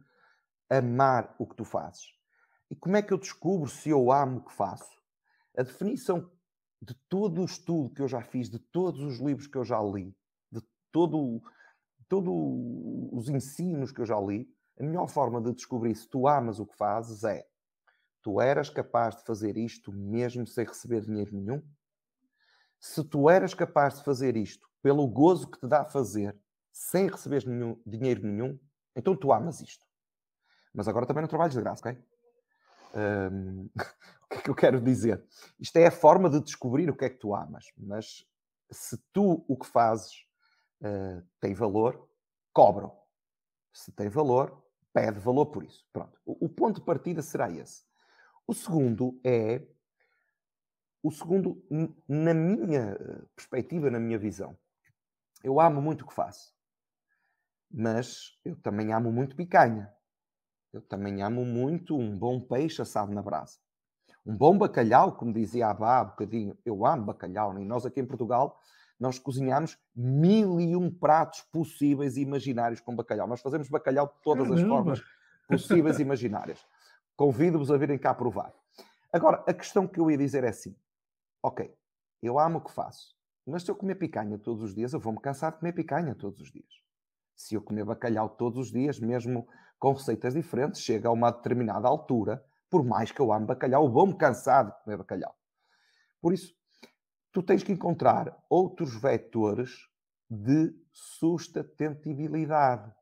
amar o que tu fazes. E como é que eu descubro se eu amo o que faço? A definição de todo o estudo que eu já fiz, de todos os livros que eu já li, de todo, todos os ensinos que eu já li, a melhor forma de descobrir se tu amas o que fazes é tu eras capaz de fazer isto mesmo sem receber dinheiro nenhum? Se tu eras capaz de fazer isto pelo gozo que te dá fazer, sem receber nenhum, dinheiro nenhum, então tu amas isto. Mas agora também não trabalhas de graça, ok? Um, o que é que eu quero dizer? Isto é a forma de descobrir o que é que tu amas, mas se tu o que fazes uh, tem valor, cobram. Se tem valor, pede valor por isso. Pronto. O, o ponto de partida será esse. O segundo é o segundo, na minha ah, perspectiva, na minha visão, eu amo muito o que faço, mas eu também amo muito picanha. Eu também amo muito um bom peixe assado na brasa. Um bom bacalhau, como dizia a Abá há bocadinho, eu amo bacalhau, né? e nós aqui em Portugal nós cozinhamos mil e um pratos possíveis e imaginários com bacalhau. Nós fazemos bacalhau de todas Caramba. as formas possíveis e imaginárias. Convido-vos a virem cá provar. Agora, a questão que eu ia dizer é assim: ok, eu amo o que faço, mas se eu comer picanha todos os dias, eu vou me cansar de comer picanha todos os dias. Se eu comer bacalhau todos os dias, mesmo com receitas diferentes, chega a uma determinada altura, por mais que eu ame bacalhau, vou-me cansar de comer bacalhau. Por isso, tu tens que encontrar outros vetores de sustentabilidade.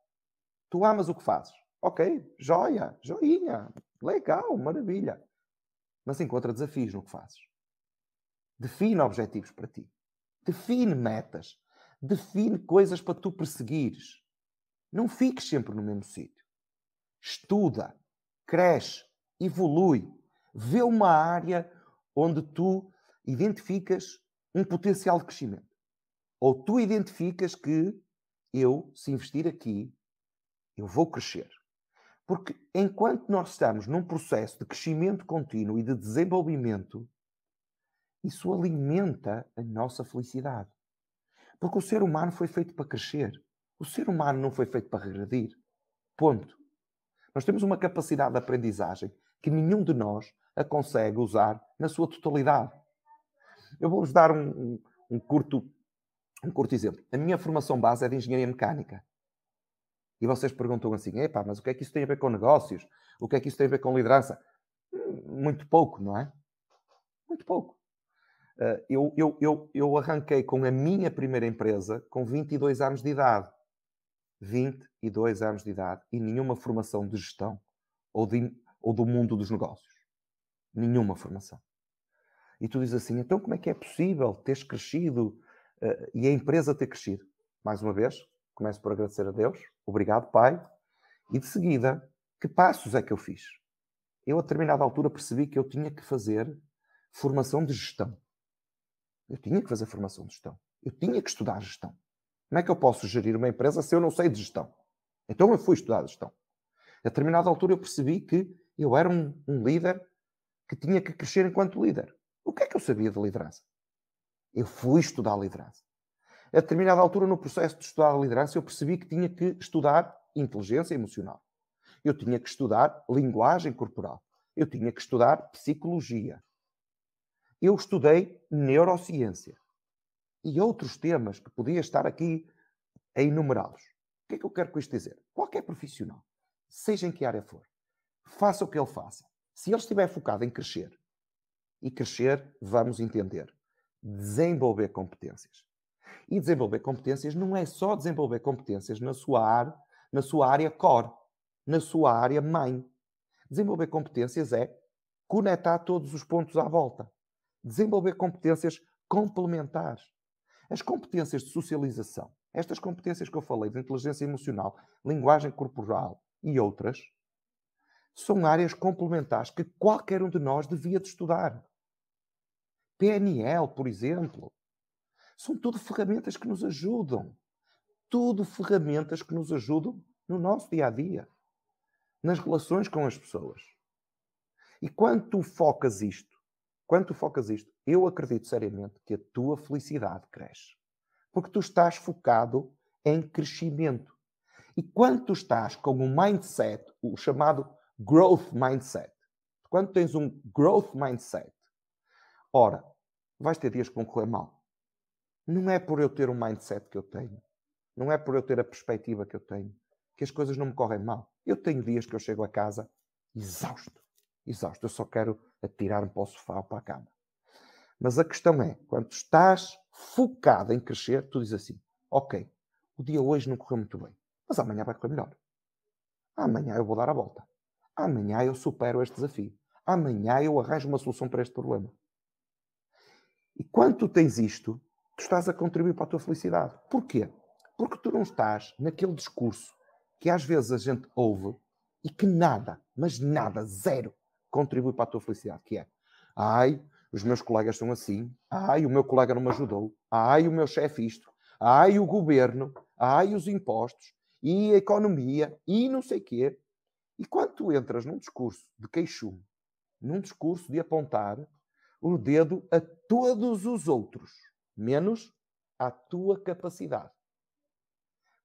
Tu amas o que fazes. Ok, joia, joinha, legal, maravilha. Mas encontra desafios no que fazes. Define objetivos para ti. Define metas. Define coisas para tu perseguires. Não fiques sempre no mesmo sítio. Estuda, cresce, evolui. Vê uma área onde tu identificas um potencial de crescimento. Ou tu identificas que eu, se investir aqui, eu vou crescer. Porque enquanto nós estamos num processo de crescimento contínuo e de desenvolvimento, isso alimenta a nossa felicidade. Porque o ser humano foi feito para crescer. O ser humano não foi feito para regredir. Ponto. Nós temos uma capacidade de aprendizagem que nenhum de nós a consegue usar na sua totalidade. Eu vou-vos dar um, um, um, curto, um curto exemplo. A minha formação base é de engenharia mecânica. E vocês perguntam assim: epá, mas o que é que isso tem a ver com negócios? O que é que isso tem a ver com liderança? Muito pouco, não é? Muito pouco. Ah, eu, eu, eu, eu arranquei com a minha primeira empresa com 22 anos de idade. 22 anos de idade e nenhuma formação de gestão ou, de, ou do mundo dos negócios. Nenhuma formação. E tu dizes assim: então como é que é possível teres crescido uh, e a empresa ter crescido? Mais uma vez, começo por agradecer a Deus, obrigado, Pai. E de seguida, que passos é que eu fiz? Eu, a determinada altura, percebi que eu tinha que fazer formação de gestão. Eu tinha que fazer formação de gestão. Eu tinha que estudar gestão. Como é que eu posso gerir uma empresa se eu não sei de gestão? Então eu fui estudar gestão. A determinada altura eu percebi que eu era um, um líder que tinha que crescer enquanto líder. O que é que eu sabia de liderança? Eu fui estudar liderança. A determinada altura, no processo de estudar a liderança, eu percebi que tinha que estudar inteligência emocional. Eu tinha que estudar linguagem corporal. Eu tinha que estudar psicologia. Eu estudei neurociência e outros temas que podia estar aqui a enumerá-los. O que é que eu quero com isto dizer? Qualquer profissional, seja em que área for, faça o que ele faça. Se ele estiver focado em crescer, e crescer, vamos entender, desenvolver competências. E desenvolver competências não é só desenvolver competências na sua, área, na sua área core, na sua área mãe. Desenvolver competências é conectar todos os pontos à volta. Desenvolver competências complementares. As competências de socialização, estas competências que eu falei, de inteligência emocional, linguagem corporal e outras, são áreas complementares que qualquer um de nós devia de estudar. PNL, por exemplo, são tudo ferramentas que nos ajudam. Tudo ferramentas que nos ajudam no nosso dia a dia, nas relações com as pessoas. E quando tu focas isto, quando tu focas isto, eu acredito seriamente que a tua felicidade cresce. Porque tu estás focado em crescimento. E quando tu estás com um mindset, o chamado growth mindset, quando tens um growth mindset, ora, vais ter dias que vão correr mal. Não é por eu ter o um mindset que eu tenho, não é por eu ter a perspectiva que eu tenho, que as coisas não me correm mal. Eu tenho dias que eu chego a casa exausto exausto, eu só quero atirar-me para o sofá ou para a cama. Mas a questão é, quando estás focado em crescer, tu dizes assim: ok, o dia hoje não correu muito bem, mas amanhã vai correr melhor. Amanhã eu vou dar a volta. Amanhã eu supero este desafio. Amanhã eu arranjo uma solução para este problema. E quando tu tens isto, tu estás a contribuir para a tua felicidade. Porquê? Porque tu não estás naquele discurso que às vezes a gente ouve e que nada, mas nada, zero, contribui para a tua felicidade, que é ai, os meus colegas são assim, ai, o meu colega não me ajudou, ai, o meu chefe é isto, ai, o governo, ai, os impostos, e a economia, e não sei quê. E quando tu entras num discurso de queixume, num discurso de apontar o dedo a todos os outros, menos à tua capacidade.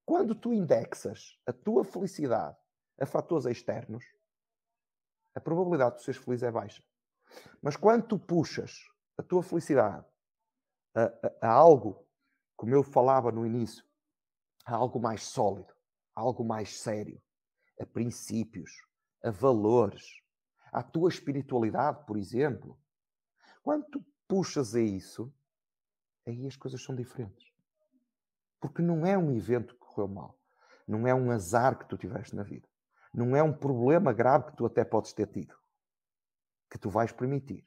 Quando tu indexas a tua felicidade a fatores externos, a probabilidade de seres feliz é baixa. Mas quando tu puxas a tua felicidade a, a, a algo, como eu falava no início, a algo mais sólido, a algo mais sério, a princípios, a valores, a tua espiritualidade, por exemplo, quando tu puxas a isso, aí as coisas são diferentes. Porque não é um evento que correu mal. Não é um azar que tu tiveste na vida não é um problema grave que tu até podes ter tido, que tu vais permitir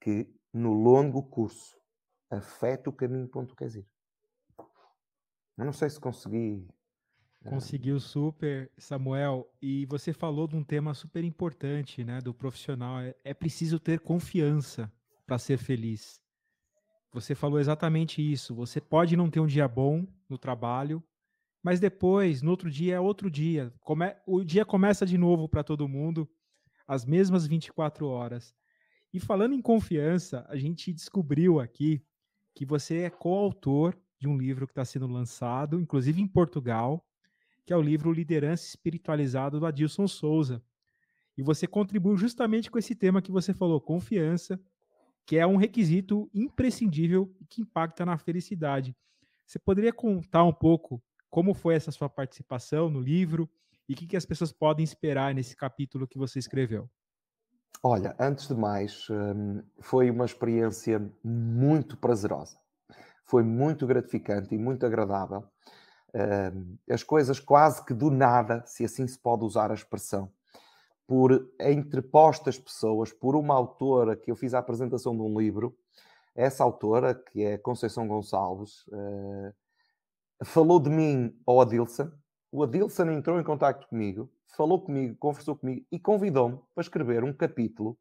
que no longo curso afeta o caminho para onde tu queres ir. Eu não sei se consegui. Eh, Conseguiu super, Samuel. E você falou de um tema super importante, né, do profissional. É, é preciso ter confiança para ser feliz. Você falou exatamente isso. Você pode não ter um dia bom no trabalho, mas depois, no outro dia, é outro dia. Come... O dia começa de novo para todo mundo, as mesmas 24 horas. E falando em confiança, a gente descobriu aqui que você é coautor de um livro que está sendo lançado, inclusive em Portugal, que é o livro Liderança Espiritualizada do Adilson Souza. E você contribuiu justamente com esse tema que você falou, confiança, que é um requisito imprescindível que impacta na felicidade. Você poderia contar um pouco como foi essa sua participação no livro e o que, que as pessoas podem esperar nesse capítulo que você escreveu? Olha, antes de mais, hum, foi uma experiência muito prazerosa. Foi muito gratificante e muito agradável. Hum, as coisas quase que do nada, se assim se pode usar a expressão, por entrepostas pessoas, por uma autora que eu fiz a apresentação de um livro, essa autora, que é Conceição Gonçalves, eh, falou de mim ao Adilson. O Adilson entrou em contato comigo, falou comigo, conversou comigo e convidou-me para escrever um capítulo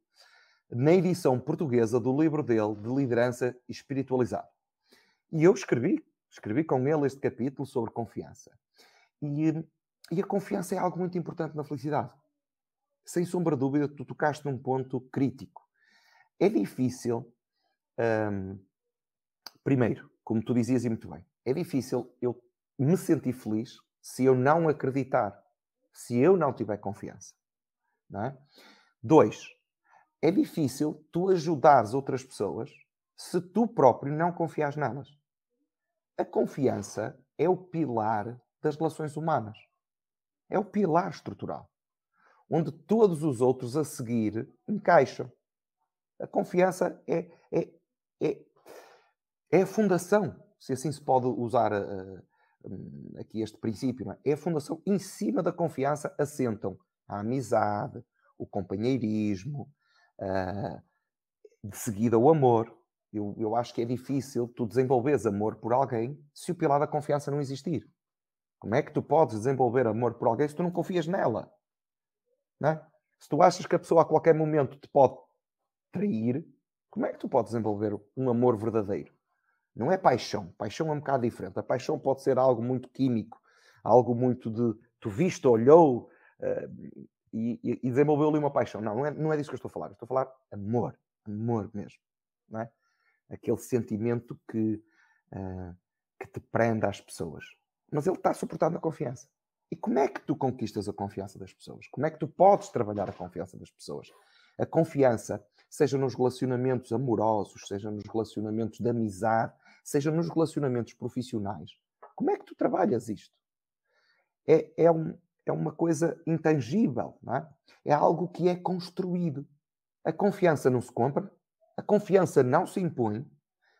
na edição portuguesa do livro dele de liderança espiritualizada. E eu escrevi, escrevi com ele este capítulo sobre confiança. E, e a confiança é algo muito importante na felicidade. Sem sombra de dúvida, tu tocaste num ponto crítico. É difícil, hum, primeiro, como tu dizias e muito bem, é difícil eu me sentir feliz se eu não acreditar, se eu não tiver confiança. Não é? Dois, é difícil tu ajudares outras pessoas se tu próprio não confias nelas. A confiança é o pilar das relações humanas. É o pilar estrutural, onde todos os outros a seguir encaixam. A confiança é, é, é, é a fundação se assim se pode usar uh, eh, um, eh, aqui este princípio, é? é? a fundação em cima da confiança assentam a amizade, o companheirismo, uh, de seguida o amor. Eu, eu acho que é difícil tu desenvolveres amor por alguém se o pilar da confiança não existir. Como é que tu podes desenvolver amor por alguém se tu não confias nela? Não é? Se tu achas que a pessoa a qualquer momento te pode trair, como é que tu podes desenvolver um amor verdadeiro? Não é paixão. Paixão é um bocado diferente. A paixão pode ser algo muito químico, algo muito de tu viste, olhou uh, e, e desenvolveu ali uma paixão. Não, não é, não é disso que eu estou a falar. estou a falar amor. Amor mesmo. Não é? Aquele sentimento que, uh, que te prende às pessoas. Mas ele está suportado na confiança. E como é que tu conquistas a confiança das pessoas? Como é que tu podes trabalhar a confiança das pessoas? A confiança, seja nos relacionamentos amorosos, seja nos relacionamentos de amizade, seja nos relacionamentos profissionais. Como é que tu trabalhas isto? É, é, um, é uma coisa intangível, não é? é algo que é construído. A confiança não se compra, a confiança não se impõe,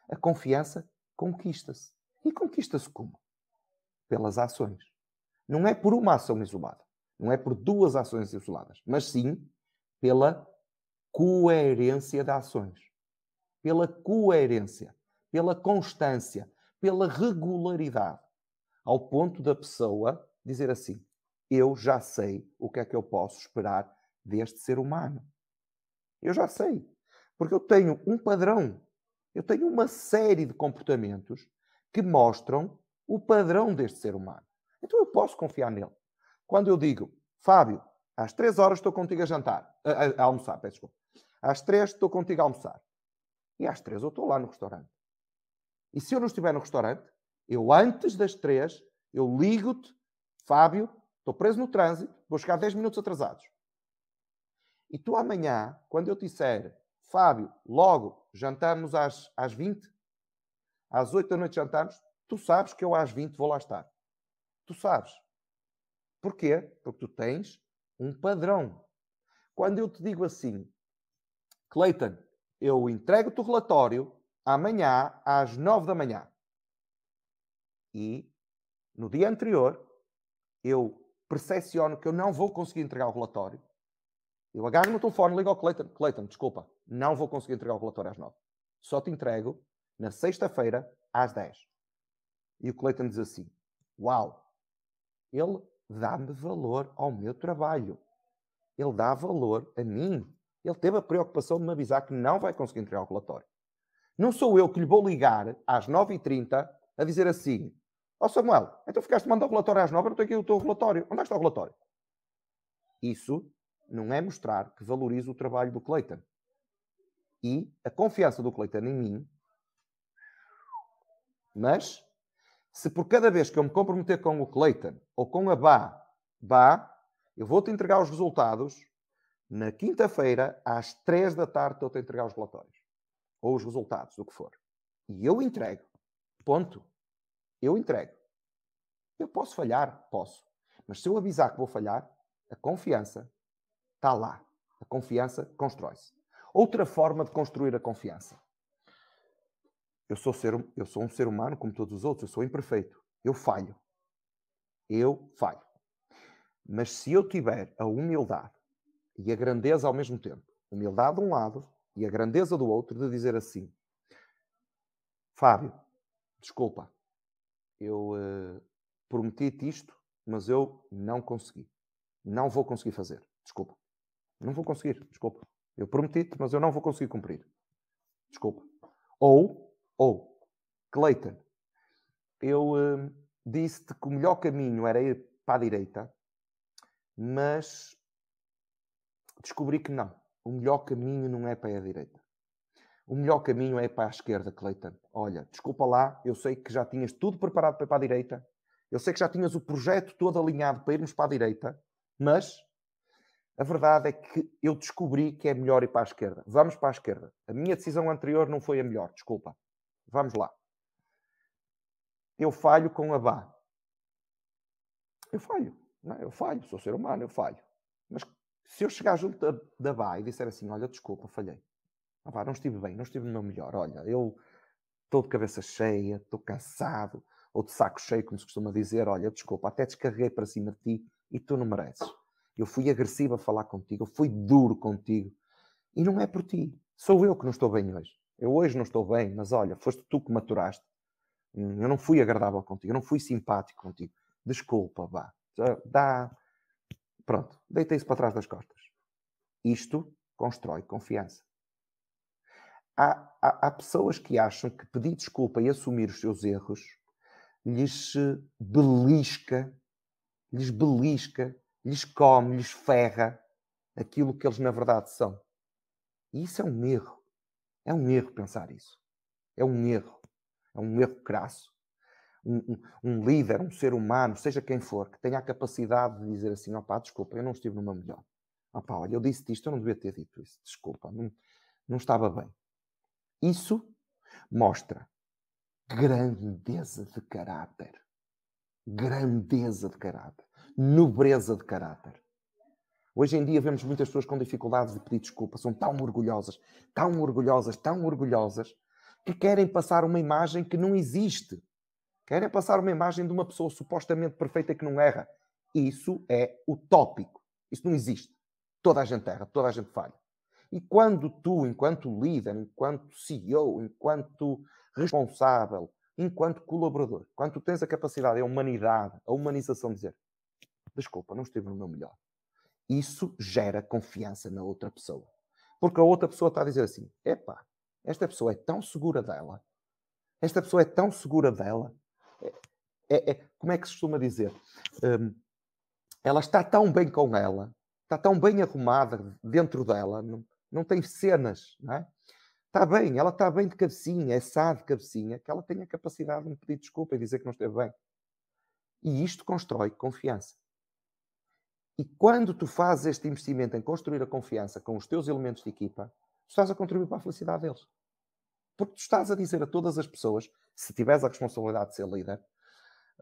a confiança conquista-se. E conquista-se como? Pelas ações. Não é por uma ação isolada, não é por duas ações isoladas, mas sim pela coerência de ações. Pela coerência pela constância, pela regularidade, ao ponto da pessoa dizer assim: eu já sei o que é que eu posso esperar deste ser humano. Eu já sei, porque eu tenho um padrão, eu tenho uma série de comportamentos que mostram o padrão deste ser humano. Então eu posso confiar nele. Quando eu digo, Fábio, às três horas estou contigo a jantar, a, a, a almoçar, peço desculpa. Às três estou contigo a almoçar. E às três eu estou lá no restaurante. E se eu não estiver no restaurante, eu antes das três, eu ligo-te, Fábio, estou preso no trânsito, vou chegar 10 minutos atrasados. E tu amanhã, quando eu te disser, Fábio, logo jantamos às, às 20, às 8 da noite jantamos, tu sabes que eu às 20 vou lá estar. Tu sabes. Porquê? Porque tu tens um padrão. Quando eu te digo assim, Clayton, eu entrego-te o relatório amanhã às nove da manhã. E no dia anterior, eu percepciono que eu não vou conseguir entregar o relatório. Eu agarro no telefone, ligo ao Clayton. Clayton, desculpa, não vou conseguir entregar o relatório às nove. Só te entrego na sexta-feira às dez. E o Clayton diz assim: Uau, ele dá-me valor ao meu trabalho. Ele dá valor a mim. Ele teve a preocupação de me avisar que não vai conseguir entregar o relatório. Não sou eu que lhe vou ligar às 9h30 a dizer assim: Ó oh Samuel, então ficaste mandando o relatório às 9 não tenho aqui o teu relatório. Onde é que está o relatório? Isso não é mostrar que valorizo o trabalho do Cleiton. E a confiança do Cleiton em mim. Mas, se por cada vez que eu me comprometer com o Cleiton ou com a Bá, Bá, eu vou-te entregar os resultados na quinta-feira às 3 da tarde, estou-te a entregar os relatórios ou os resultados, o que for. E eu entrego. Ponto. Eu entrego. Eu posso falhar? Posso. Mas se eu avisar que vou falhar, a confiança está lá. A confiança constrói-se. Outra forma de construir a confiança. Eu sou, ser, eu sou um ser humano como todos os outros, eu sou imperfeito. Eu falho. Eu falho. Mas se eu tiver a humildade e a grandeza ao mesmo tempo, humildade de um lado e a grandeza do outro de dizer assim: Fábio, desculpa, eu uh, prometi-te isto, mas eu não consegui. Não vou conseguir fazer. Desculpa. Não vou conseguir. Desculpa. Eu prometi-te, mas eu não vou conseguir cumprir. Desculpa. Ou, ou, Clayton, eu uh, disse-te que o melhor caminho era ir para a direita, mas descobri que não o melhor caminho não é para a direita. O melhor caminho é para a esquerda, Cleiton. Olha, desculpa lá, eu sei que já tinhas tudo preparado para ir para a direita. Eu sei que já tinhas o projeto todo alinhado para irmos para a direita, mas a verdade é que eu descobri que é melhor ir para a esquerda. Vamos para a esquerda. A minha decisão anterior não foi a melhor, desculpa. Vamos lá. Eu falho com a Bá. Eu falho. Não é? Eu falho, sou ser humano, eu falho. Mas se eu chegar junto da, da e disser assim, olha, desculpa, falhei. Ah, vá, não estive bem, não estive no meu melhor. Olha, eu estou de cabeça cheia, estou cansado, ou de saco cheio, como se costuma dizer. Olha, desculpa, até descarreguei para cima de ti e tu não mereces. Eu fui agressivo a falar contigo, eu fui duro contigo. E não é por ti. Sou eu que não estou bem hoje. Eu hoje não estou bem, mas olha, foste tu que maturaste. Hum, eu não fui agradável contigo, eu não fui simpático contigo. Desculpa, vá. Dá, Pronto, deita isso para trás das costas. Isto constrói confiança. Há, há, há, pessoas que acham que pedir desculpa e assumir os seus erros lhes belisca, lhes belisca, lhes come, lhes ferra aquilo que eles na verdade são. E isso é um erro. É um erro pensar isso. É um erro. É um erro crasso um, um, líder, um ser humano, seja quem for, que tenha a capacidade de dizer assim: opá, desculpa, eu não estive numa melhor. Opá, olha, eu disse isto, eu não devia ter dito isso, desculpa, não, não estava bem. Isso mostra grandeza de caráter. Grandeza de caráter. Nobreza de caráter. Hoje em dia vemos muitas pessoas com dificuldades de pedir desculpa, são tão orgulhosas, tão orgulhosas, tão orgulhosas, que querem passar uma imagem que não existe. Querem passar uma imagem de uma pessoa supostamente perfeita que não erra. Isso é utópico. Isso não existe. Toda a gente erra, toda a gente falha. E quando tu, enquanto líder, enquanto CEO, enquanto responsável, enquanto colaborador, quando tu tens a capacidade, a humanidade, a humanização de dizer desculpa, não estive no meu melhor. Isso gera confiança na outra pessoa. Porque a outra pessoa está a dizer assim, epá, esta pessoa é tão segura dela, esta pessoa é tão segura dela, é, é, como é que se costuma dizer? Um, ela está tão bem com ela, está tão bem arrumada dentro dela, não, não tem cenas, não é? Está bem, ela está bem de cabecinha, é sá de cabecinha, que ela tem a capacidade de me pedir desculpa e dizer que não esteve bem. E isto constrói confiança. E quando tu fazes este investimento em construir a confiança com os teus elementos de equipa, tu estás a contribuir para a felicidade deles. Porque tu estás a dizer a todas as pessoas se tiveres a responsabilidade de ser líder,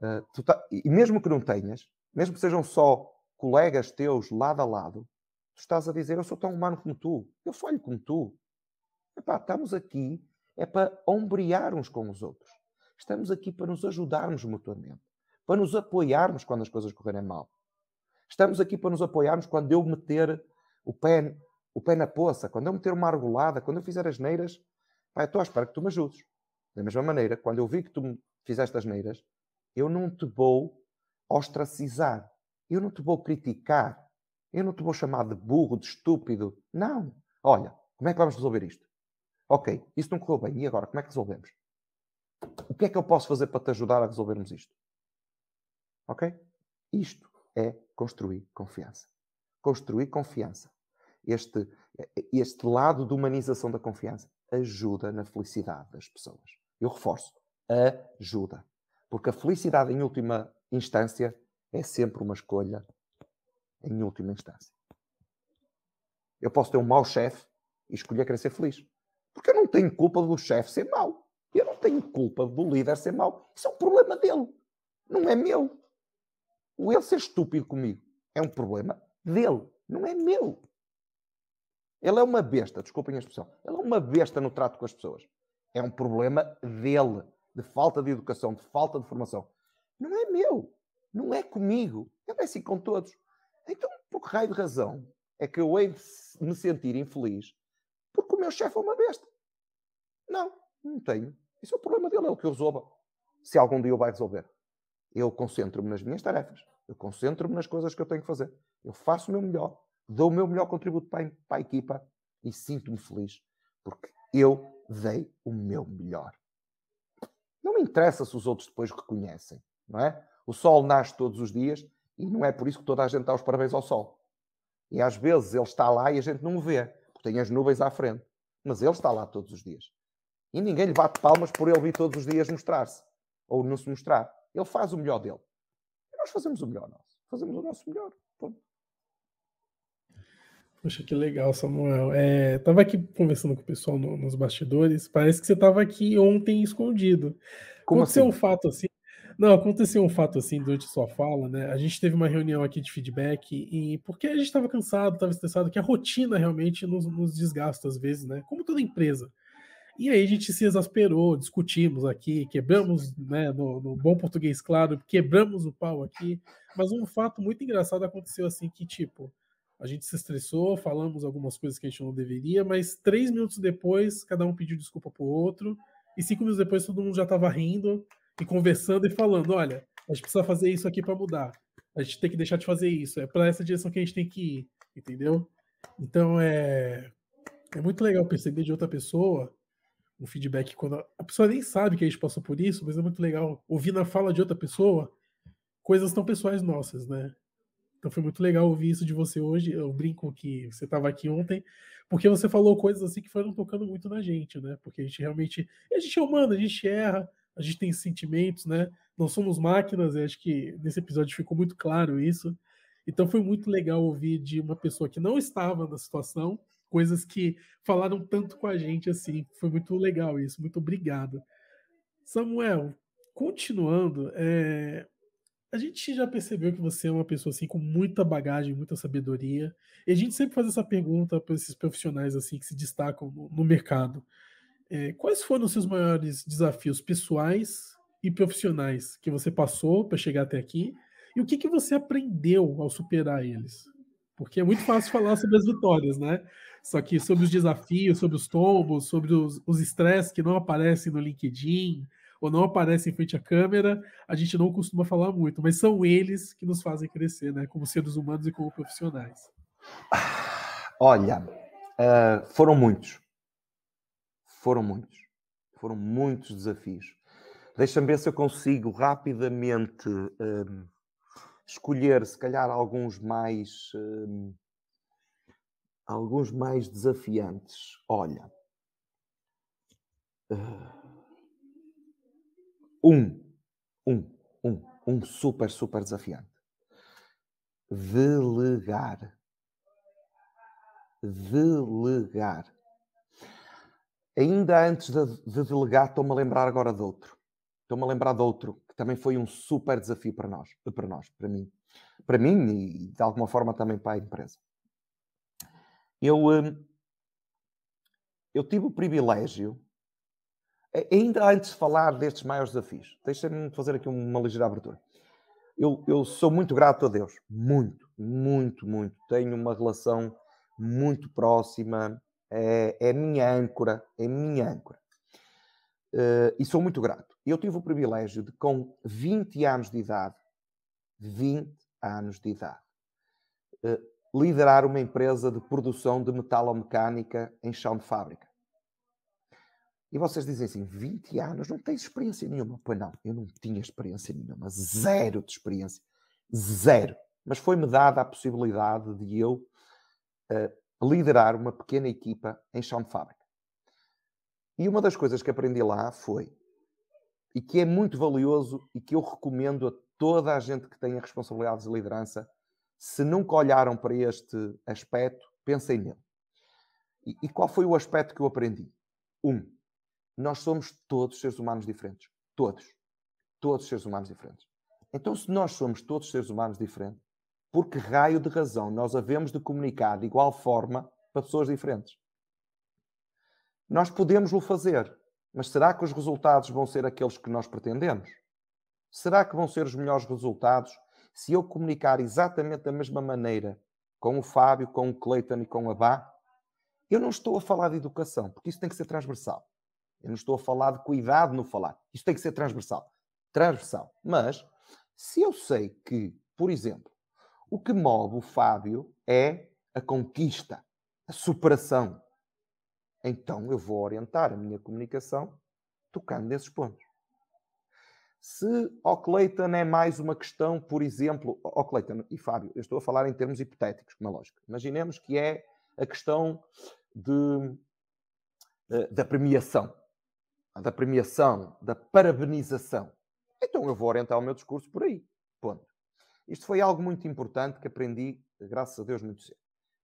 uh, tá, e mesmo que não tenhas, mesmo que sejam só colegas teus lado a lado, tu estás a dizer: Eu sou tão humano como tu, eu falho como tu. Epá, estamos aqui é para ombrear uns com os outros. Estamos aqui para nos ajudarmos mutuamente, para nos apoiarmos quando as coisas correrem mal. Estamos aqui para nos apoiarmos quando eu meter o pé, o pé na poça, quando eu meter uma argolada, quando eu fizer as neiras. Pá, estou à espera que tu me ajudes. Da mesma maneira, quando eu vi que tu me fizeste as neiras, eu não te vou ostracizar, eu não te vou criticar, eu não te vou chamar de burro, de estúpido. Não. Olha, como é que vamos resolver isto? Ok, isso não correu bem, e agora? Como é que resolvemos? O que é que eu posso fazer para te ajudar a resolvermos isto? Ok? Isto é construir confiança. Construir confiança. Este, este lado de humanização da confiança ajuda na felicidade das pessoas eu reforço, ajuda. Porque a felicidade, em última instância, é sempre uma escolha, em última instância. Eu posso ter um mau chefe e escolher querer ser feliz. Porque eu não tenho culpa do chefe ser mau. Eu não tenho culpa do líder ser mau. Isso é um problema dele. Não é meu. O ele ser estúpido comigo é um problema dele. Não é meu. Ele é uma besta, desculpem a expressão. Ele é uma besta no trato com as pessoas é um problema dele, de falta de educação, de falta de formação. Não é meu, não é comigo, é assim com todos. Então, por que raio de razão é que eu hei de me sentir infeliz porque o meu chefe é uma besta? Não, não tenho. Isso é o problema dele, é o que eu resolva. Se algum dia eu vai resolver. Eu concentro-me nas minhas tarefas, eu concentro-me nas coisas que eu tenho que fazer. Eu faço o meu melhor, dou o meu melhor contributo para a equipa e sinto-me feliz. Porque eu dei o meu melhor. Não me interessa se os outros depois reconhecem, não é? O sol nasce todos os dias e não é por isso que toda a gente dá os parabéns ao sol. E às vezes ele está lá e a gente não o vê, porque tem as nuvens à frente. Mas ele está lá todos os dias. E ninguém lhe bate palmas por ele vir todos os dias mostrar-se ou não se mostrar. Ele faz o melhor dele. E nós fazemos o melhor nosso. Fazemos o nosso melhor. Ponto. Poxa, que legal, Samuel. É, tava aqui conversando com o pessoal no, nos bastidores. Parece que você tava aqui ontem escondido. Como aconteceu assim? um fato assim? Não, aconteceu um fato assim durante sua fala, né? A gente teve uma reunião aqui de feedback e porque a gente estava cansado, estava estressado, que a rotina realmente nos, nos desgasta às vezes, né? Como toda empresa. E aí a gente se exasperou, discutimos aqui, quebramos, né, no, no, bom português claro, quebramos o pau aqui. Mas um fato muito engraçado aconteceu assim que tipo a gente se estressou, falamos algumas coisas que a gente não deveria, mas três minutos depois, cada um pediu desculpa pro outro, e cinco minutos depois todo mundo já estava rindo e conversando e falando: olha, a gente precisa fazer isso aqui para mudar, a gente tem que deixar de fazer isso, é para essa direção que a gente tem que ir, entendeu? Então é, é muito legal perceber de outra pessoa um feedback quando a pessoa nem sabe que a gente passou por isso, mas é muito legal ouvir na fala de outra pessoa coisas tão pessoais nossas, né? Então foi muito legal ouvir isso de você hoje. Eu brinco que você estava aqui ontem, porque você falou coisas assim que foram tocando muito na gente, né? Porque a gente realmente. A gente é humano, a gente erra, a gente tem sentimentos, né? Não somos máquinas, e acho que nesse episódio ficou muito claro isso. Então foi muito legal ouvir de uma pessoa que não estava na situação, coisas que falaram tanto com a gente assim. Foi muito legal isso, muito obrigado. Samuel, continuando, é, a gente já percebeu que você é uma pessoa assim com muita bagagem, muita sabedoria. E a gente sempre faz essa pergunta para esses profissionais assim que se destacam no, no mercado. É, quais foram os seus maiores desafios pessoais e profissionais que você passou para chegar até aqui? E o que, que você aprendeu ao superar eles? Porque é muito fácil falar sobre as vitórias, né? Só que sobre os desafios, sobre os tombos, sobre os estresses que não aparecem no LinkedIn, ou não aparece em frente à câmera, a gente não costuma falar muito, mas são eles que nos fazem crescer, né? Como seres humanos e como profissionais. Ah, olha, uh, foram muitos. Foram muitos. Foram muitos desafios. Deixa-me ver se eu consigo rapidamente um, ah, escolher, se calhar, alguns mais. Um, alguns mais desafiantes. Olha. Uh, um, um, um, um super, super desafiante. Delegar. Delegar. Ainda antes de, de delegar, estou-me a lembrar agora de outro. Estou-me a lembrar de outro, que também foi um super desafio para nós, para nós, para mim. Para mim e de alguma forma também para a empresa. Eu, hum, eu tive o privilégio Ainda antes de falar destes maiores desafios, deixem-me fazer aqui uma ligeira abertura. Eu, eu, sou muito grato a Deus, muito, muito, muito. Tenho uma relação muito próxima, é, é minha âncora, é minha âncora. Uh, e sou muito grato. Eu tive o privilégio de, com 20 anos de idade, 20 anos de idade, uh, liderar uma empresa de produção de metal mecânica em chão de fábrica. E vocês dizem assim: 20 anos, não tens experiência nenhuma. Pois não, eu não tinha experiência nenhuma, zero de experiência, zero. Mas foi-me dada a possibilidade de eu uh, liderar uma pequena equipa em chão de fábrica. E uma das coisas que aprendi lá foi, e que é muito valioso e que eu recomendo a toda a gente que tenha responsabilidades de liderança, se nunca olharam para este aspecto, pensem nele. E, e qual foi o aspecto que eu aprendi? Um, nós somos todos seres humanos diferentes. Todos. Todos seres humanos diferentes. Então, se nós somos todos seres humanos diferentes, por que raio de razão nós havemos de comunicar de igual forma para pessoas diferentes? Nós podemos o fazer, mas será que os resultados vão ser aqueles que nós pretendemos? Será que vão ser os melhores resultados se eu comunicar exatamente da mesma maneira com o Fábio, com o Cleiton e com a Bá? Eu não estou a falar de educação, porque isso tem que ser transversal. Eu não estou a falar de cuidado no falar. Isto tem que ser transversal. Transversal. Mas, se eu sei que, por exemplo, o que move o Fábio é a conquista, a superação, então eu vou orientar a minha comunicação tocando nesses pontos. Se o Clayton é mais uma questão, por exemplo, o Clayton e Fábio, eu estou a falar em termos hipotéticos, como é lógico. Imaginemos que é a questão de, eh, da premiação da premiação, da parabenização. Então eu vou orientar o meu discurso por aí. Ponto. Isto foi algo muito importante que aprendi, graças a Deus, muito cedo.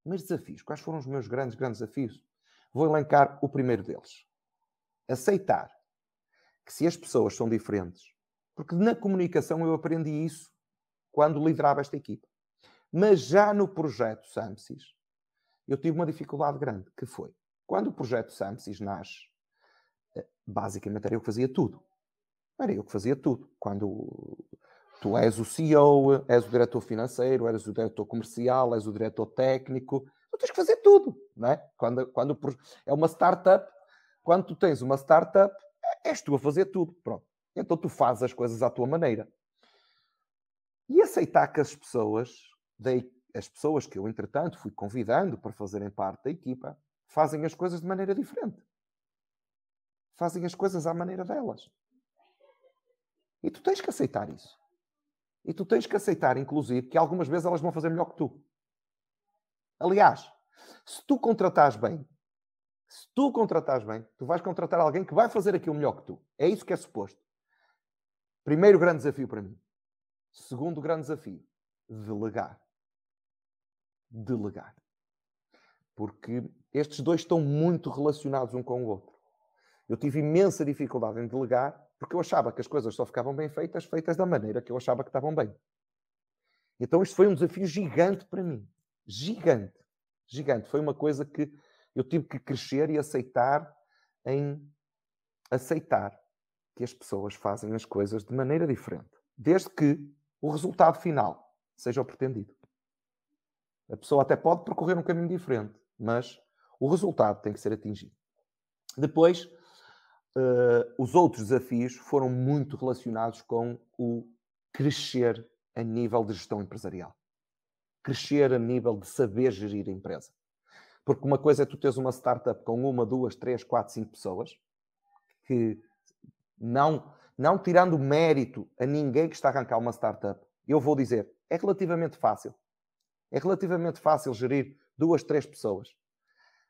Mas desafios. Quais foram os meus grandes, grandes desafios? Vou elencar o primeiro deles. Aceitar que se as pessoas são diferentes, porque na comunicação eu aprendi isso quando liderava esta equipa. Mas já no projeto Samsis, eu tive uma dificuldade grande, que foi quando o projeto Samsis nasce, basicamente era eu que fazia tudo. Era eu que fazia tudo. Quando tu és o CEO, és o diretor financeiro, eres o diretor comercial, és o diretor técnico, tu tens que fazer tudo, não é? Quando, quando é uma startup, quando tu tens uma startup, és tu a fazer tudo, pronto. Então tu fazes as coisas à tua maneira. E aceitar que as pessoas, as pessoas que eu entretanto fui convidando para fazerem parte da equipa, fazem as coisas de maneira diferente fazem as coisas à maneira delas. E tu tens que aceitar isso. E tu tens que aceitar, inclusive, que algumas vezes elas vão fazer melhor que tu. Aliás, se tu contratares bem, se tu contratares bem, tu vais contratar alguém que vai fazer aquilo melhor que tu. É isso que é suposto. Primeiro grande desafio para mim. Segundo grande desafio, delegar. Delegar. Porque estes dois estão muito relacionados um com o outro. Eu tive imensa dificuldade em delegar, porque eu achava que as coisas só ficavam bem feitas, feitas da maneira que eu achava que estavam bem. Então, isto foi um desafio gigante para mim. Gigante. Gigante. Foi uma coisa que eu tive que crescer e aceitar em aceitar que as pessoas fazem as coisas de maneira diferente, desde que o resultado final seja o pretendido. A pessoa até pode percorrer um caminho diferente, mas o resultado tem que ser atingido. Depois, uh, os outros desafios foram muito relacionados com o crescer a nível de gestão empresarial. Crescer a nível de saber gerir a empresa. Porque uma coisa é tu teres uma startup com uma, duas, três, quatro, cinco pessoas, que não, não tirando mérito a ninguém que está a arrancar uma startup, eu vou dizer, é relativamente fácil. É relativamente fácil gerir duas, três pessoas.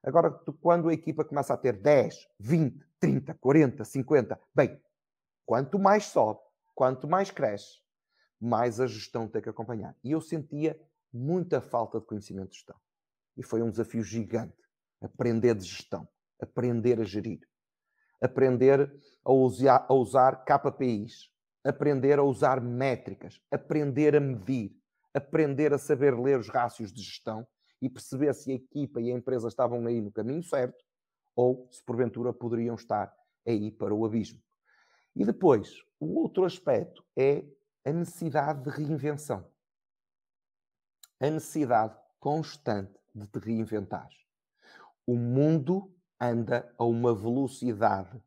Agora, quando a equipa começa a ter 10, 20, 30, 40, 50, bem, quanto mais sobe, quanto mais cresce, mais a gestão tem que acompanhar. E eu sentia muita falta de conhecimento de gestão. E foi um desafio gigante. Aprender de gestão, aprender a gerir, aprender a usar, a usar KPIs, aprender a usar métricas, aprender a medir, aprender a saber ler os rácios de gestão e perceber se a equipa e a empresa estavam aí no caminho certo ou se porventura poderiam estar aí para o abismo. E depois, o outro aspecto é a necessidade de reinvenção. A necessidade constante de te reinventar. O mundo anda a uma velocidade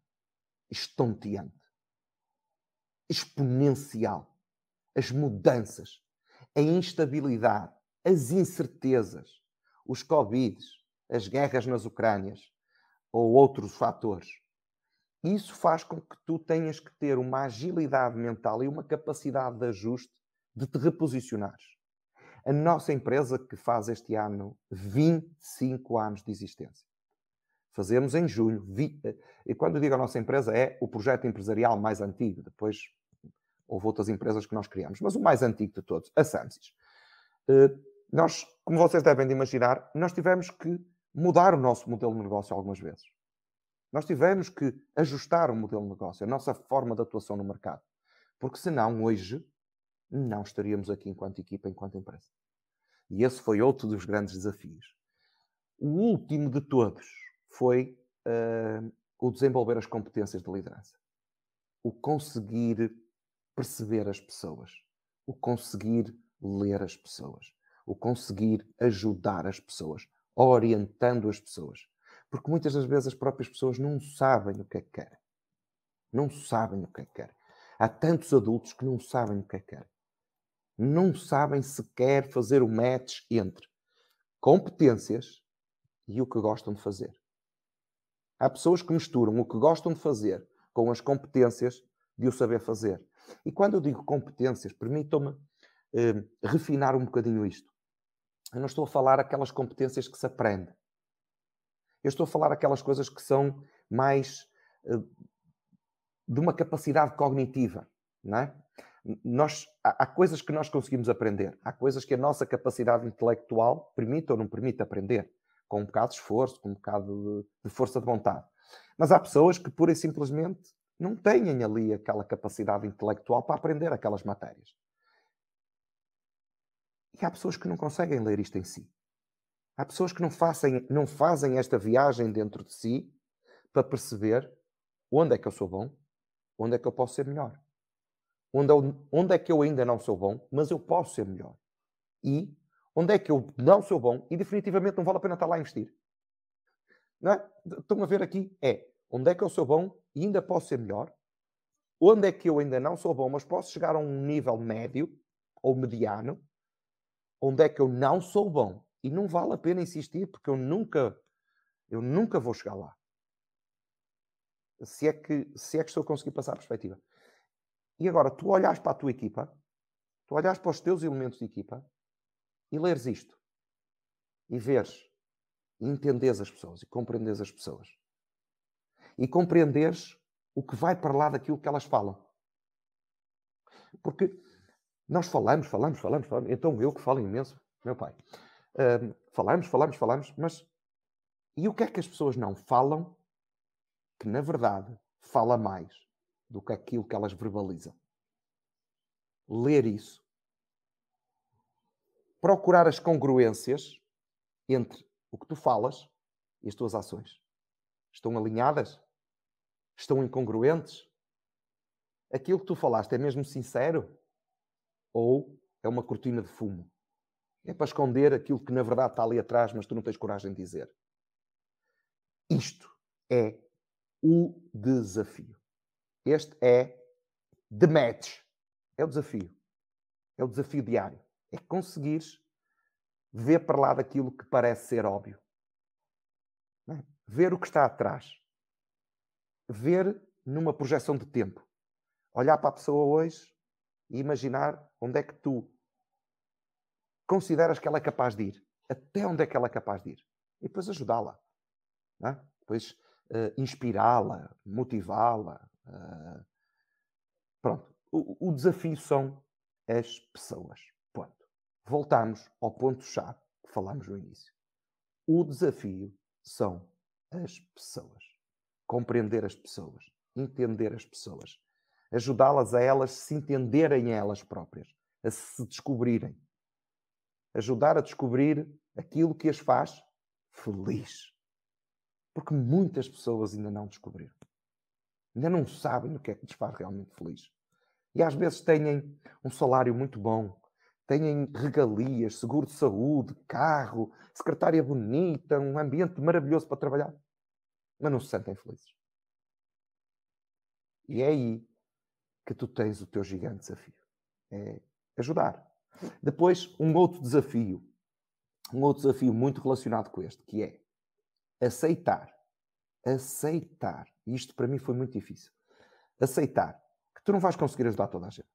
estonteante, exponencial. As mudanças, a instabilidade, as incertezas, os Covid, as guerras nas Ucrânias ou outros fatores. Isso faz com que tu tenhas que ter uma agilidade mental e uma capacidade de ajuste de te reposicionares. A nossa empresa, que faz este ano 25 anos de existência, fazemos em junho. Eh, e quando eu digo a nossa empresa, é o projeto empresarial mais antigo. Depois houve outras empresas que nós criamos, mas o mais antigo de todos, a Samsis. Eh, nós, como vocês devem de imaginar, nós tivemos que mudar o nosso modelo de negócio algumas vezes. Nós tivemos que ajustar o modelo de negócio, a nossa forma de atuação no mercado. Porque senão, hoje, não estaríamos aqui enquanto equipa, enquanto empresa. E esse foi outro dos grandes desafios. O último de todos foi uh, o desenvolver as competências de liderança. O conseguir perceber as pessoas. O conseguir ler as pessoas o conseguir ajudar as pessoas, orientando as pessoas. Porque muitas das vezes as próprias pessoas não sabem o que é que querem. Não sabem o que é que querem. Há tantos adultos que não sabem o que é que querem. Não sabem sequer fazer o match entre competências e o que gostam de fazer. Há pessoas que misturam o que gostam de fazer com as competências de o saber fazer. E quando eu digo competências, permitam-me eh, refinar um bocadinho isto eu não estou a falar aquelas competências que se aprende. Eu estou a falar aquelas coisas que são mais eh, de uma capacidade cognitiva, não é? Nós, há, há, coisas que nós conseguimos aprender, há coisas que a nossa capacidade intelectual permite ou não permite aprender, com um bocado de esforço, com um bocado de, de força de vontade. Mas há pessoas que pura e simplesmente não têm ali aquela capacidade intelectual para aprender aquelas matérias há pessoas que não conseguem ler isto em si. Há pessoas que não fazem, não fazem esta viagem dentro de si para perceber onde é que eu sou bom, onde é que eu posso ser melhor. Onde, eu, onde é que eu ainda não sou bom, mas eu posso ser melhor. E onde é que eu não sou bom e definitivamente não vale a pena estar lá a investir. Não é? Estão a ver aqui? É onde é que eu sou bom e ainda posso ser melhor, onde é que eu ainda não sou bom, mas posso chegar a um nível médio ou mediano, onde é que eu não sou bom. E não vale a pena insistir, porque eu nunca, eu nunca vou chegar lá. Se é que, se é que estou a conseguir passar a perspectiva. E agora, tu olhas para a tua equipa, tu olhas para os teus elementos de equipa e leres isto. E veres, e entendes as pessoas, e compreendes as pessoas. E compreenderes o que vai para lá daquilo que elas falam. Porque nós falamos, falamos, falamos, falamos. Então eu que falo imenso, meu pai. Um, falamos, falamos, falamos, mas e o que é que as pessoas não falam que, na verdade, fala mais do que aquilo que elas verbalizam? Ler isso. Procurar as congruências entre o que tu falas e as tuas ações. Estão alinhadas? Estão incongruentes? Aquilo que tu falaste é mesmo sincero? ou é uma cortina de fumo. É para esconder aquilo que na verdade está ali atrás, mas tu não tens coragem de dizer. Isto é o desafio. Este é the match. É o desafio. É o desafio diário. É conseguir ver para lá daquilo que parece ser óbvio. É? Ver o que está atrás. Ver numa projeção de tempo. Olhar para a pessoa hoje e imaginar onde é que tu consideras que ela é capaz de ir, até onde é que ela é capaz de ir, e depois ajudá-la, é? depois uh, inspirá-la, motivá-la. Uh, pronto, o, o, desafio são as pessoas. Ponto. Voltamos ao ponto-chave que falámos no início. O desafio são as pessoas. Compreender as pessoas, entender as pessoas, ajudá-las a elas se entenderem elas próprias, a se descobrirem. Ajudar a descobrir aquilo que as faz feliz. Porque muitas pessoas ainda não descobriram. Ainda não sabem o que é que lhes faz realmente feliz. E às vezes têm um salário muito bom, têm regalias, seguro de saúde, carro, secretária bonita, um ambiente maravilhoso para trabalhar, mas não se sentem felizes. E é aí que tu tens o teu gigante desafio. É ajudar. Depois, um outro desafio, um outro desafio muito relacionado com este, que é aceitar. Aceitar. Isto para mim foi muito difícil. Aceitar que tu não vais conseguir ajudar toda a gente.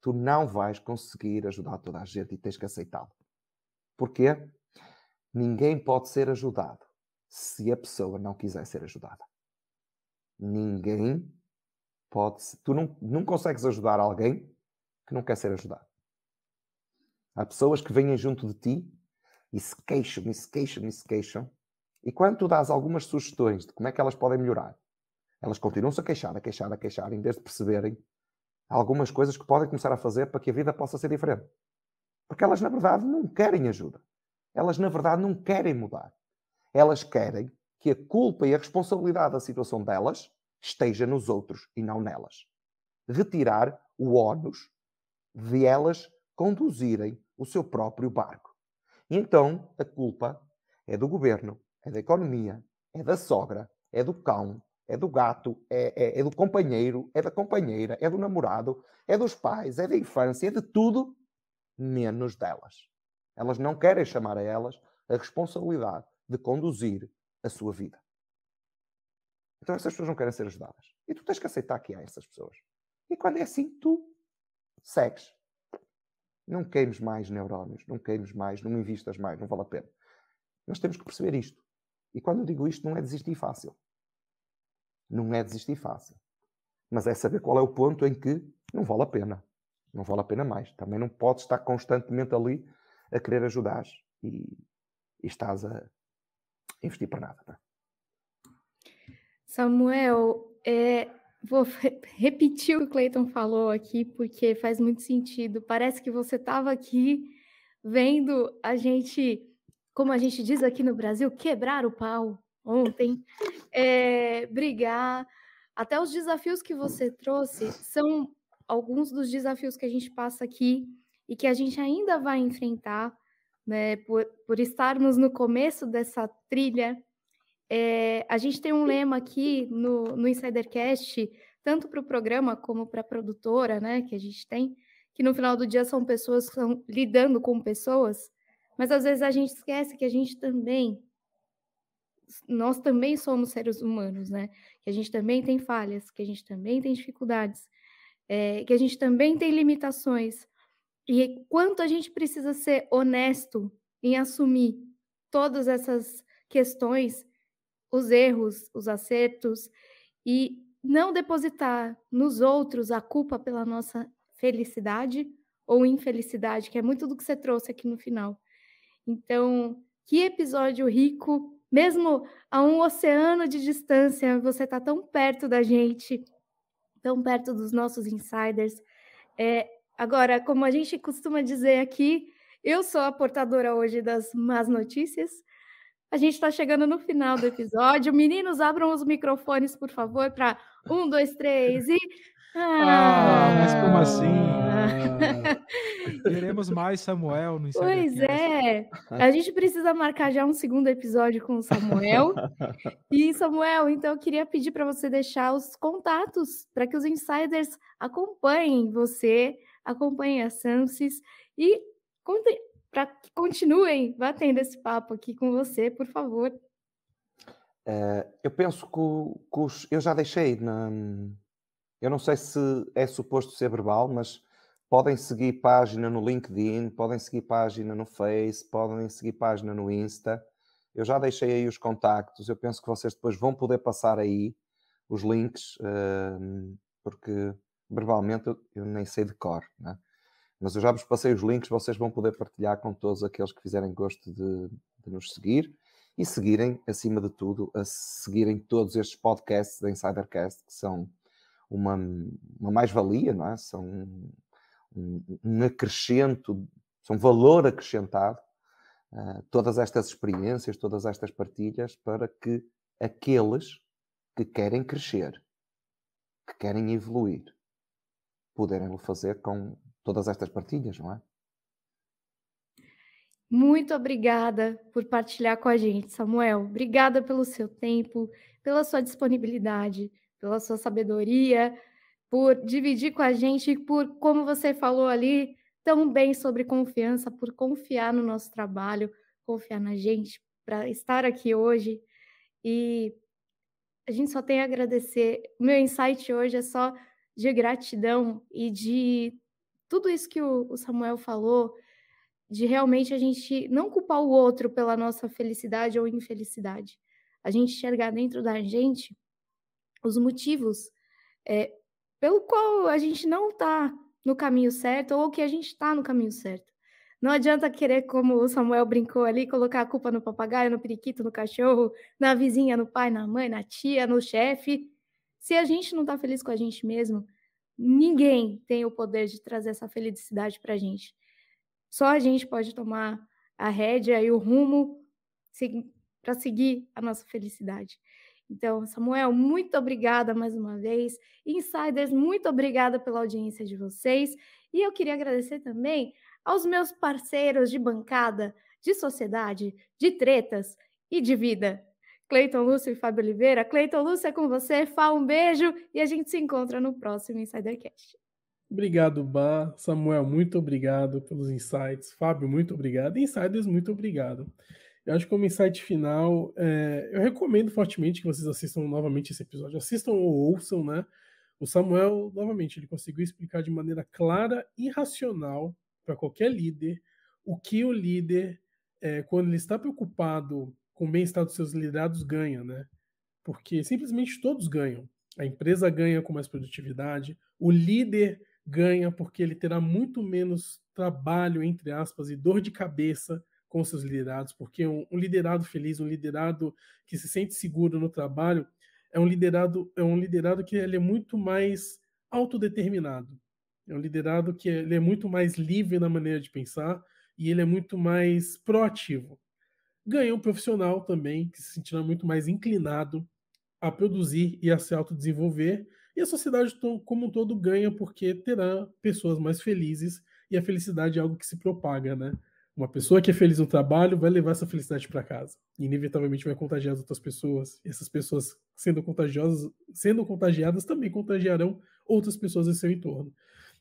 Tu não vais conseguir ajudar toda a gente e tens que aceitá-lo. Porquê? Ninguém pode ser ajudado se a pessoa não quiser ser ajudada. Ninguém pode tu não, não consegues ajudar alguém que não quer ser ajudado. Há pessoas que vêm junto de ti e se queixam, e se queixam, e se queixam. E quando tu dás algumas sugestões de como é que elas podem melhorar, elas continuam-se a queixar, a queixar, a queixar, em vez de perceberem algumas coisas que podem começar a fazer para que a vida possa ser diferente. Porque elas, na verdade, não querem ajuda. Elas, na verdade, não querem mudar. Elas querem que a culpa e a responsabilidade da situação delas esteja nos outros e não nelas. Retirar o ónus de elas conduzirem o seu próprio barco. E então a culpa é do governo, é da economia, é da sogra, é do cão, é do gato, é, é, é do companheiro, é da companheira, é do namorado, é dos pais, é da infância, é de tudo, menos delas. Elas não querem chamar a elas a responsabilidade de conduzir a sua vida. Então essas pessoas não querem ser ajudadas. E tu tens que aceitar que há essas pessoas. E quando é assim, tu segues. Não queimes mais neurónios, não queimes mais, não invistas mais, não vale a pena. Nós temos que perceber isto. E quando eu digo isto, não é desistir fácil. Não é desistir fácil. Mas é saber qual é o ponto em que não vale a pena. Não vale a pena mais. Também não podes estar constantemente ali a querer ajudar e, e estás a investir para nada. é? Samuel, é, vou repetir o que o Cleiton falou aqui, porque faz muito sentido. Parece que você estava aqui vendo a gente, como a gente diz aqui no Brasil, quebrar o pau ontem, é, brigar. Até os desafios que você trouxe são alguns dos desafios que a gente passa aqui e que a gente ainda vai enfrentar, né, por, por estarmos no começo dessa trilha é, a gente tem um lema aqui no, no Insidercast, tanto para o programa como para a produtora, né, que a gente tem, que no final do dia são pessoas que estão lidando com pessoas, mas às vezes a gente esquece que a gente também, nós também somos seres humanos, né? Que a gente também tem falhas, que a gente também tem dificuldades, é, que a gente também tem limitações. E quanto a gente precisa ser honesto em assumir todas essas questões os erros, os acertos e não depositar nos outros a culpa pela nossa felicidade ou infelicidade, que é muito do que você trouxe aqui no final. Então, que episódio rico, mesmo a um oceano de distância, você está tão perto da gente, tão perto dos nossos insiders. É, agora, como a gente costuma dizer aqui, eu sou a portadora hoje das más notícias, a gente está chegando no final do episódio. Meninos, abram os microfones, por favor, para um, dois, três e. Ah, ah mas como assim? Ah. Queremos mais Samuel no Instagram. Pois é, a gente precisa marcar já um segundo episódio com o Samuel. e Samuel, então eu queria pedir para você deixar os contatos para que os insiders acompanhem você, acompanhem a Sansis e contem para que continuem batendo esse papo aqui com você, por favor. Uh, eu penso que, que os, eu já deixei na, eu não sei se é suposto ser verbal, mas podem seguir página no LinkedIn, podem seguir página no Face, podem seguir página no Insta. Eu já deixei aí os contactos, eu penso que vocês depois vão poder passar aí os links, eh, porque verbalmente eu nem sei de cor. Né? Mas eu já vos passei os links, vocês vão poder partilhar com todos aqueles que fizerem gosto de, de nos seguir e seguirem, acima de tudo, a seguirem todos estes podcasts da Insidercast, que são uma, uma mais-valia, não é? São um, um, um, acrescento, são valor acrescentado, uh, todas estas experiências, todas estas partilhas, para que aqueles que querem crescer, que querem evoluir, poderem o fazer com todas estas partilhas, não é? Muito obrigada por partilhar com a gente, Samuel. Obrigada pelo seu tempo, pela sua disponibilidade, pela sua sabedoria, por dividir com a gente, por como você falou ali tão bem sobre confiança, por confiar no nosso trabalho, confiar na gente, para estar aqui hoje. E a gente só tem a agradecer. Meu insight hoje é só de gratidão e de tudo isso que o, Samuel falou, de realmente a gente não culpar o outro pela nossa felicidade ou infelicidade. A gente enxergar dentro da gente os motivos é, pelo qual a gente não está no caminho certo ou que a gente está no caminho certo. Não adianta querer, como o Samuel brincou ali, colocar a culpa no papagaio, no periquito, no cachorro, na vizinha, no pai, na mãe, na tia, no chefe. Se a gente não está feliz com a gente mesmo, Ninguém tem o poder de trazer essa felicidade para a gente. Só a gente pode tomar a rédea e o rumo para seguir a nossa felicidade. Então, Samuel, muito obrigada mais uma vez. Insiders, muito obrigada pela audiência de vocês. E eu queria agradecer também aos meus parceiros de bancada, de sociedade, de tretas e de vida. Cleiton Lúcio e Fábio Oliveira. Cleiton Lúcio é com você, Fá, um beijo e a gente se encontra no próximo Insidercast. Obrigado, Bar. Samuel, muito obrigado pelos insights. Fábio, muito obrigado. Insiders, muito obrigado. Eu acho que como insight final, é, eu recomendo fortemente que vocês assistam novamente esse episódio. Assistam ou ouçam, né? O Samuel, novamente, ele conseguiu explicar de maneira clara e racional para qualquer líder o que o líder, é, quando ele está preocupado com o bem-estar dos seus liderados ganha, né? Porque simplesmente todos ganham. A empresa ganha com mais produtividade, o líder ganha porque ele terá muito menos trabalho, entre aspas, e dor de cabeça com seus liderados, porque um, um liderado feliz, um liderado que se sente seguro no trabalho, é um liderado, é um liderado que ele é muito mais autodeterminado. É um liderado que ele é muito mais livre na maneira de pensar e ele é muito mais proativo ganha um profissional também que se sentirá muito mais inclinado a produzir e a se autodesenvolver. E a sociedade como um todo ganha porque terá pessoas mais felizes e a felicidade é algo que se propaga, né? Uma pessoa que é feliz no trabalho vai levar essa felicidade para casa. E inevitavelmente vai contagiar as outras pessoas. E essas pessoas sendo contagiosas, sendo contagiadas também contagiarão outras pessoas em seu entorno.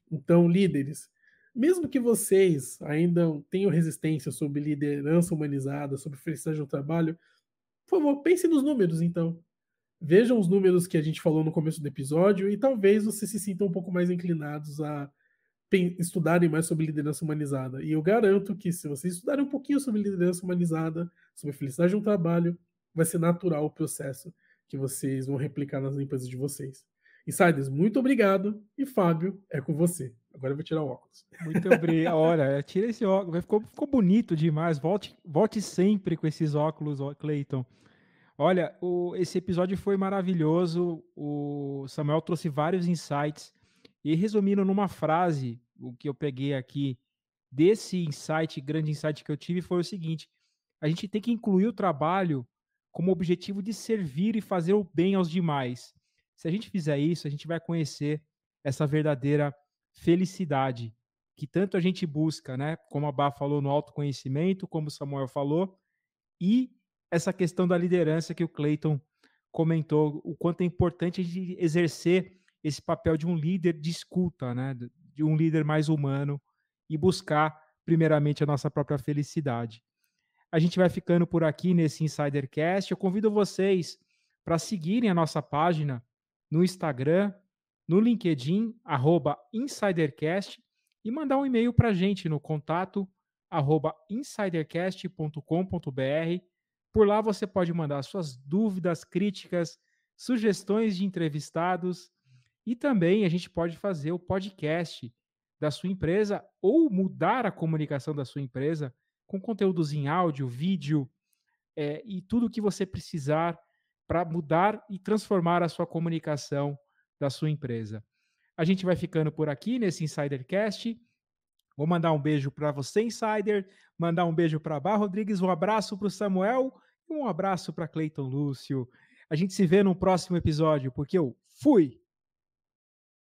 Então, líderes, mesmo que vocês ainda tenham resistência sobre liderança humanizada, sobre felicidade no trabalho, por favor, pense nos números então. Vejam os números que a gente falou no começo do episódio e talvez vocês se sintam um pouco mais inclinados a estudarem mais sobre liderança humanizada. E eu garanto que se vocês estudarem um pouquinho sobre liderança humanizada, sobre felicidade no trabalho, vai ser natural o processo que vocês vão replicar nas empresas de vocês. Insiders, muito obrigado e Fábio, é com você. Agora eu vou tirar o óculos. Muito obrigado. Olha, é, tira esse óculos. Ficou, ficou bonito demais. Volte, volte sempre com esses óculos, Cleiton. Olha, o, esse episódio foi maravilhoso. O Samuel trouxe vários insights. E resumindo numa frase, o que eu peguei aqui desse insight, grande insight que eu tive, foi o seguinte: a gente tem que incluir o trabalho como objetivo de servir e fazer o bem aos demais. Se a gente fizer isso, a gente vai conhecer essa verdadeira felicidade que tanto a gente busca, né? Como a Bá falou no autoconhecimento, como o Samuel falou, e essa questão da liderança que o Clayton comentou, o quanto é importante a gente exercer esse papel de um líder de escuta, né? De um líder mais humano e buscar primeiramente a nossa própria felicidade. A gente vai ficando por aqui nesse Insidercast. Eu convido vocês para seguirem a nossa página no Instagram, no LinkedIn, arroba InsiderCast, e mandar um e-mail para a gente no contato, arroba insidercast.com.br. Por lá você pode mandar suas dúvidas, críticas, sugestões de entrevistados e também a gente pode fazer o podcast da sua empresa ou mudar a comunicação da sua empresa com conteúdos em áudio, vídeo é, e tudo o que você precisar para mudar e transformar a sua comunicação da sua empresa. A gente vai ficando por aqui nesse Insidercast. Vou mandar um beijo para você, Insider, mandar um beijo para Bar Rodrigues, um abraço para o Samuel e um abraço para Cleiton Lúcio. A gente se vê no próximo episódio, porque eu fui!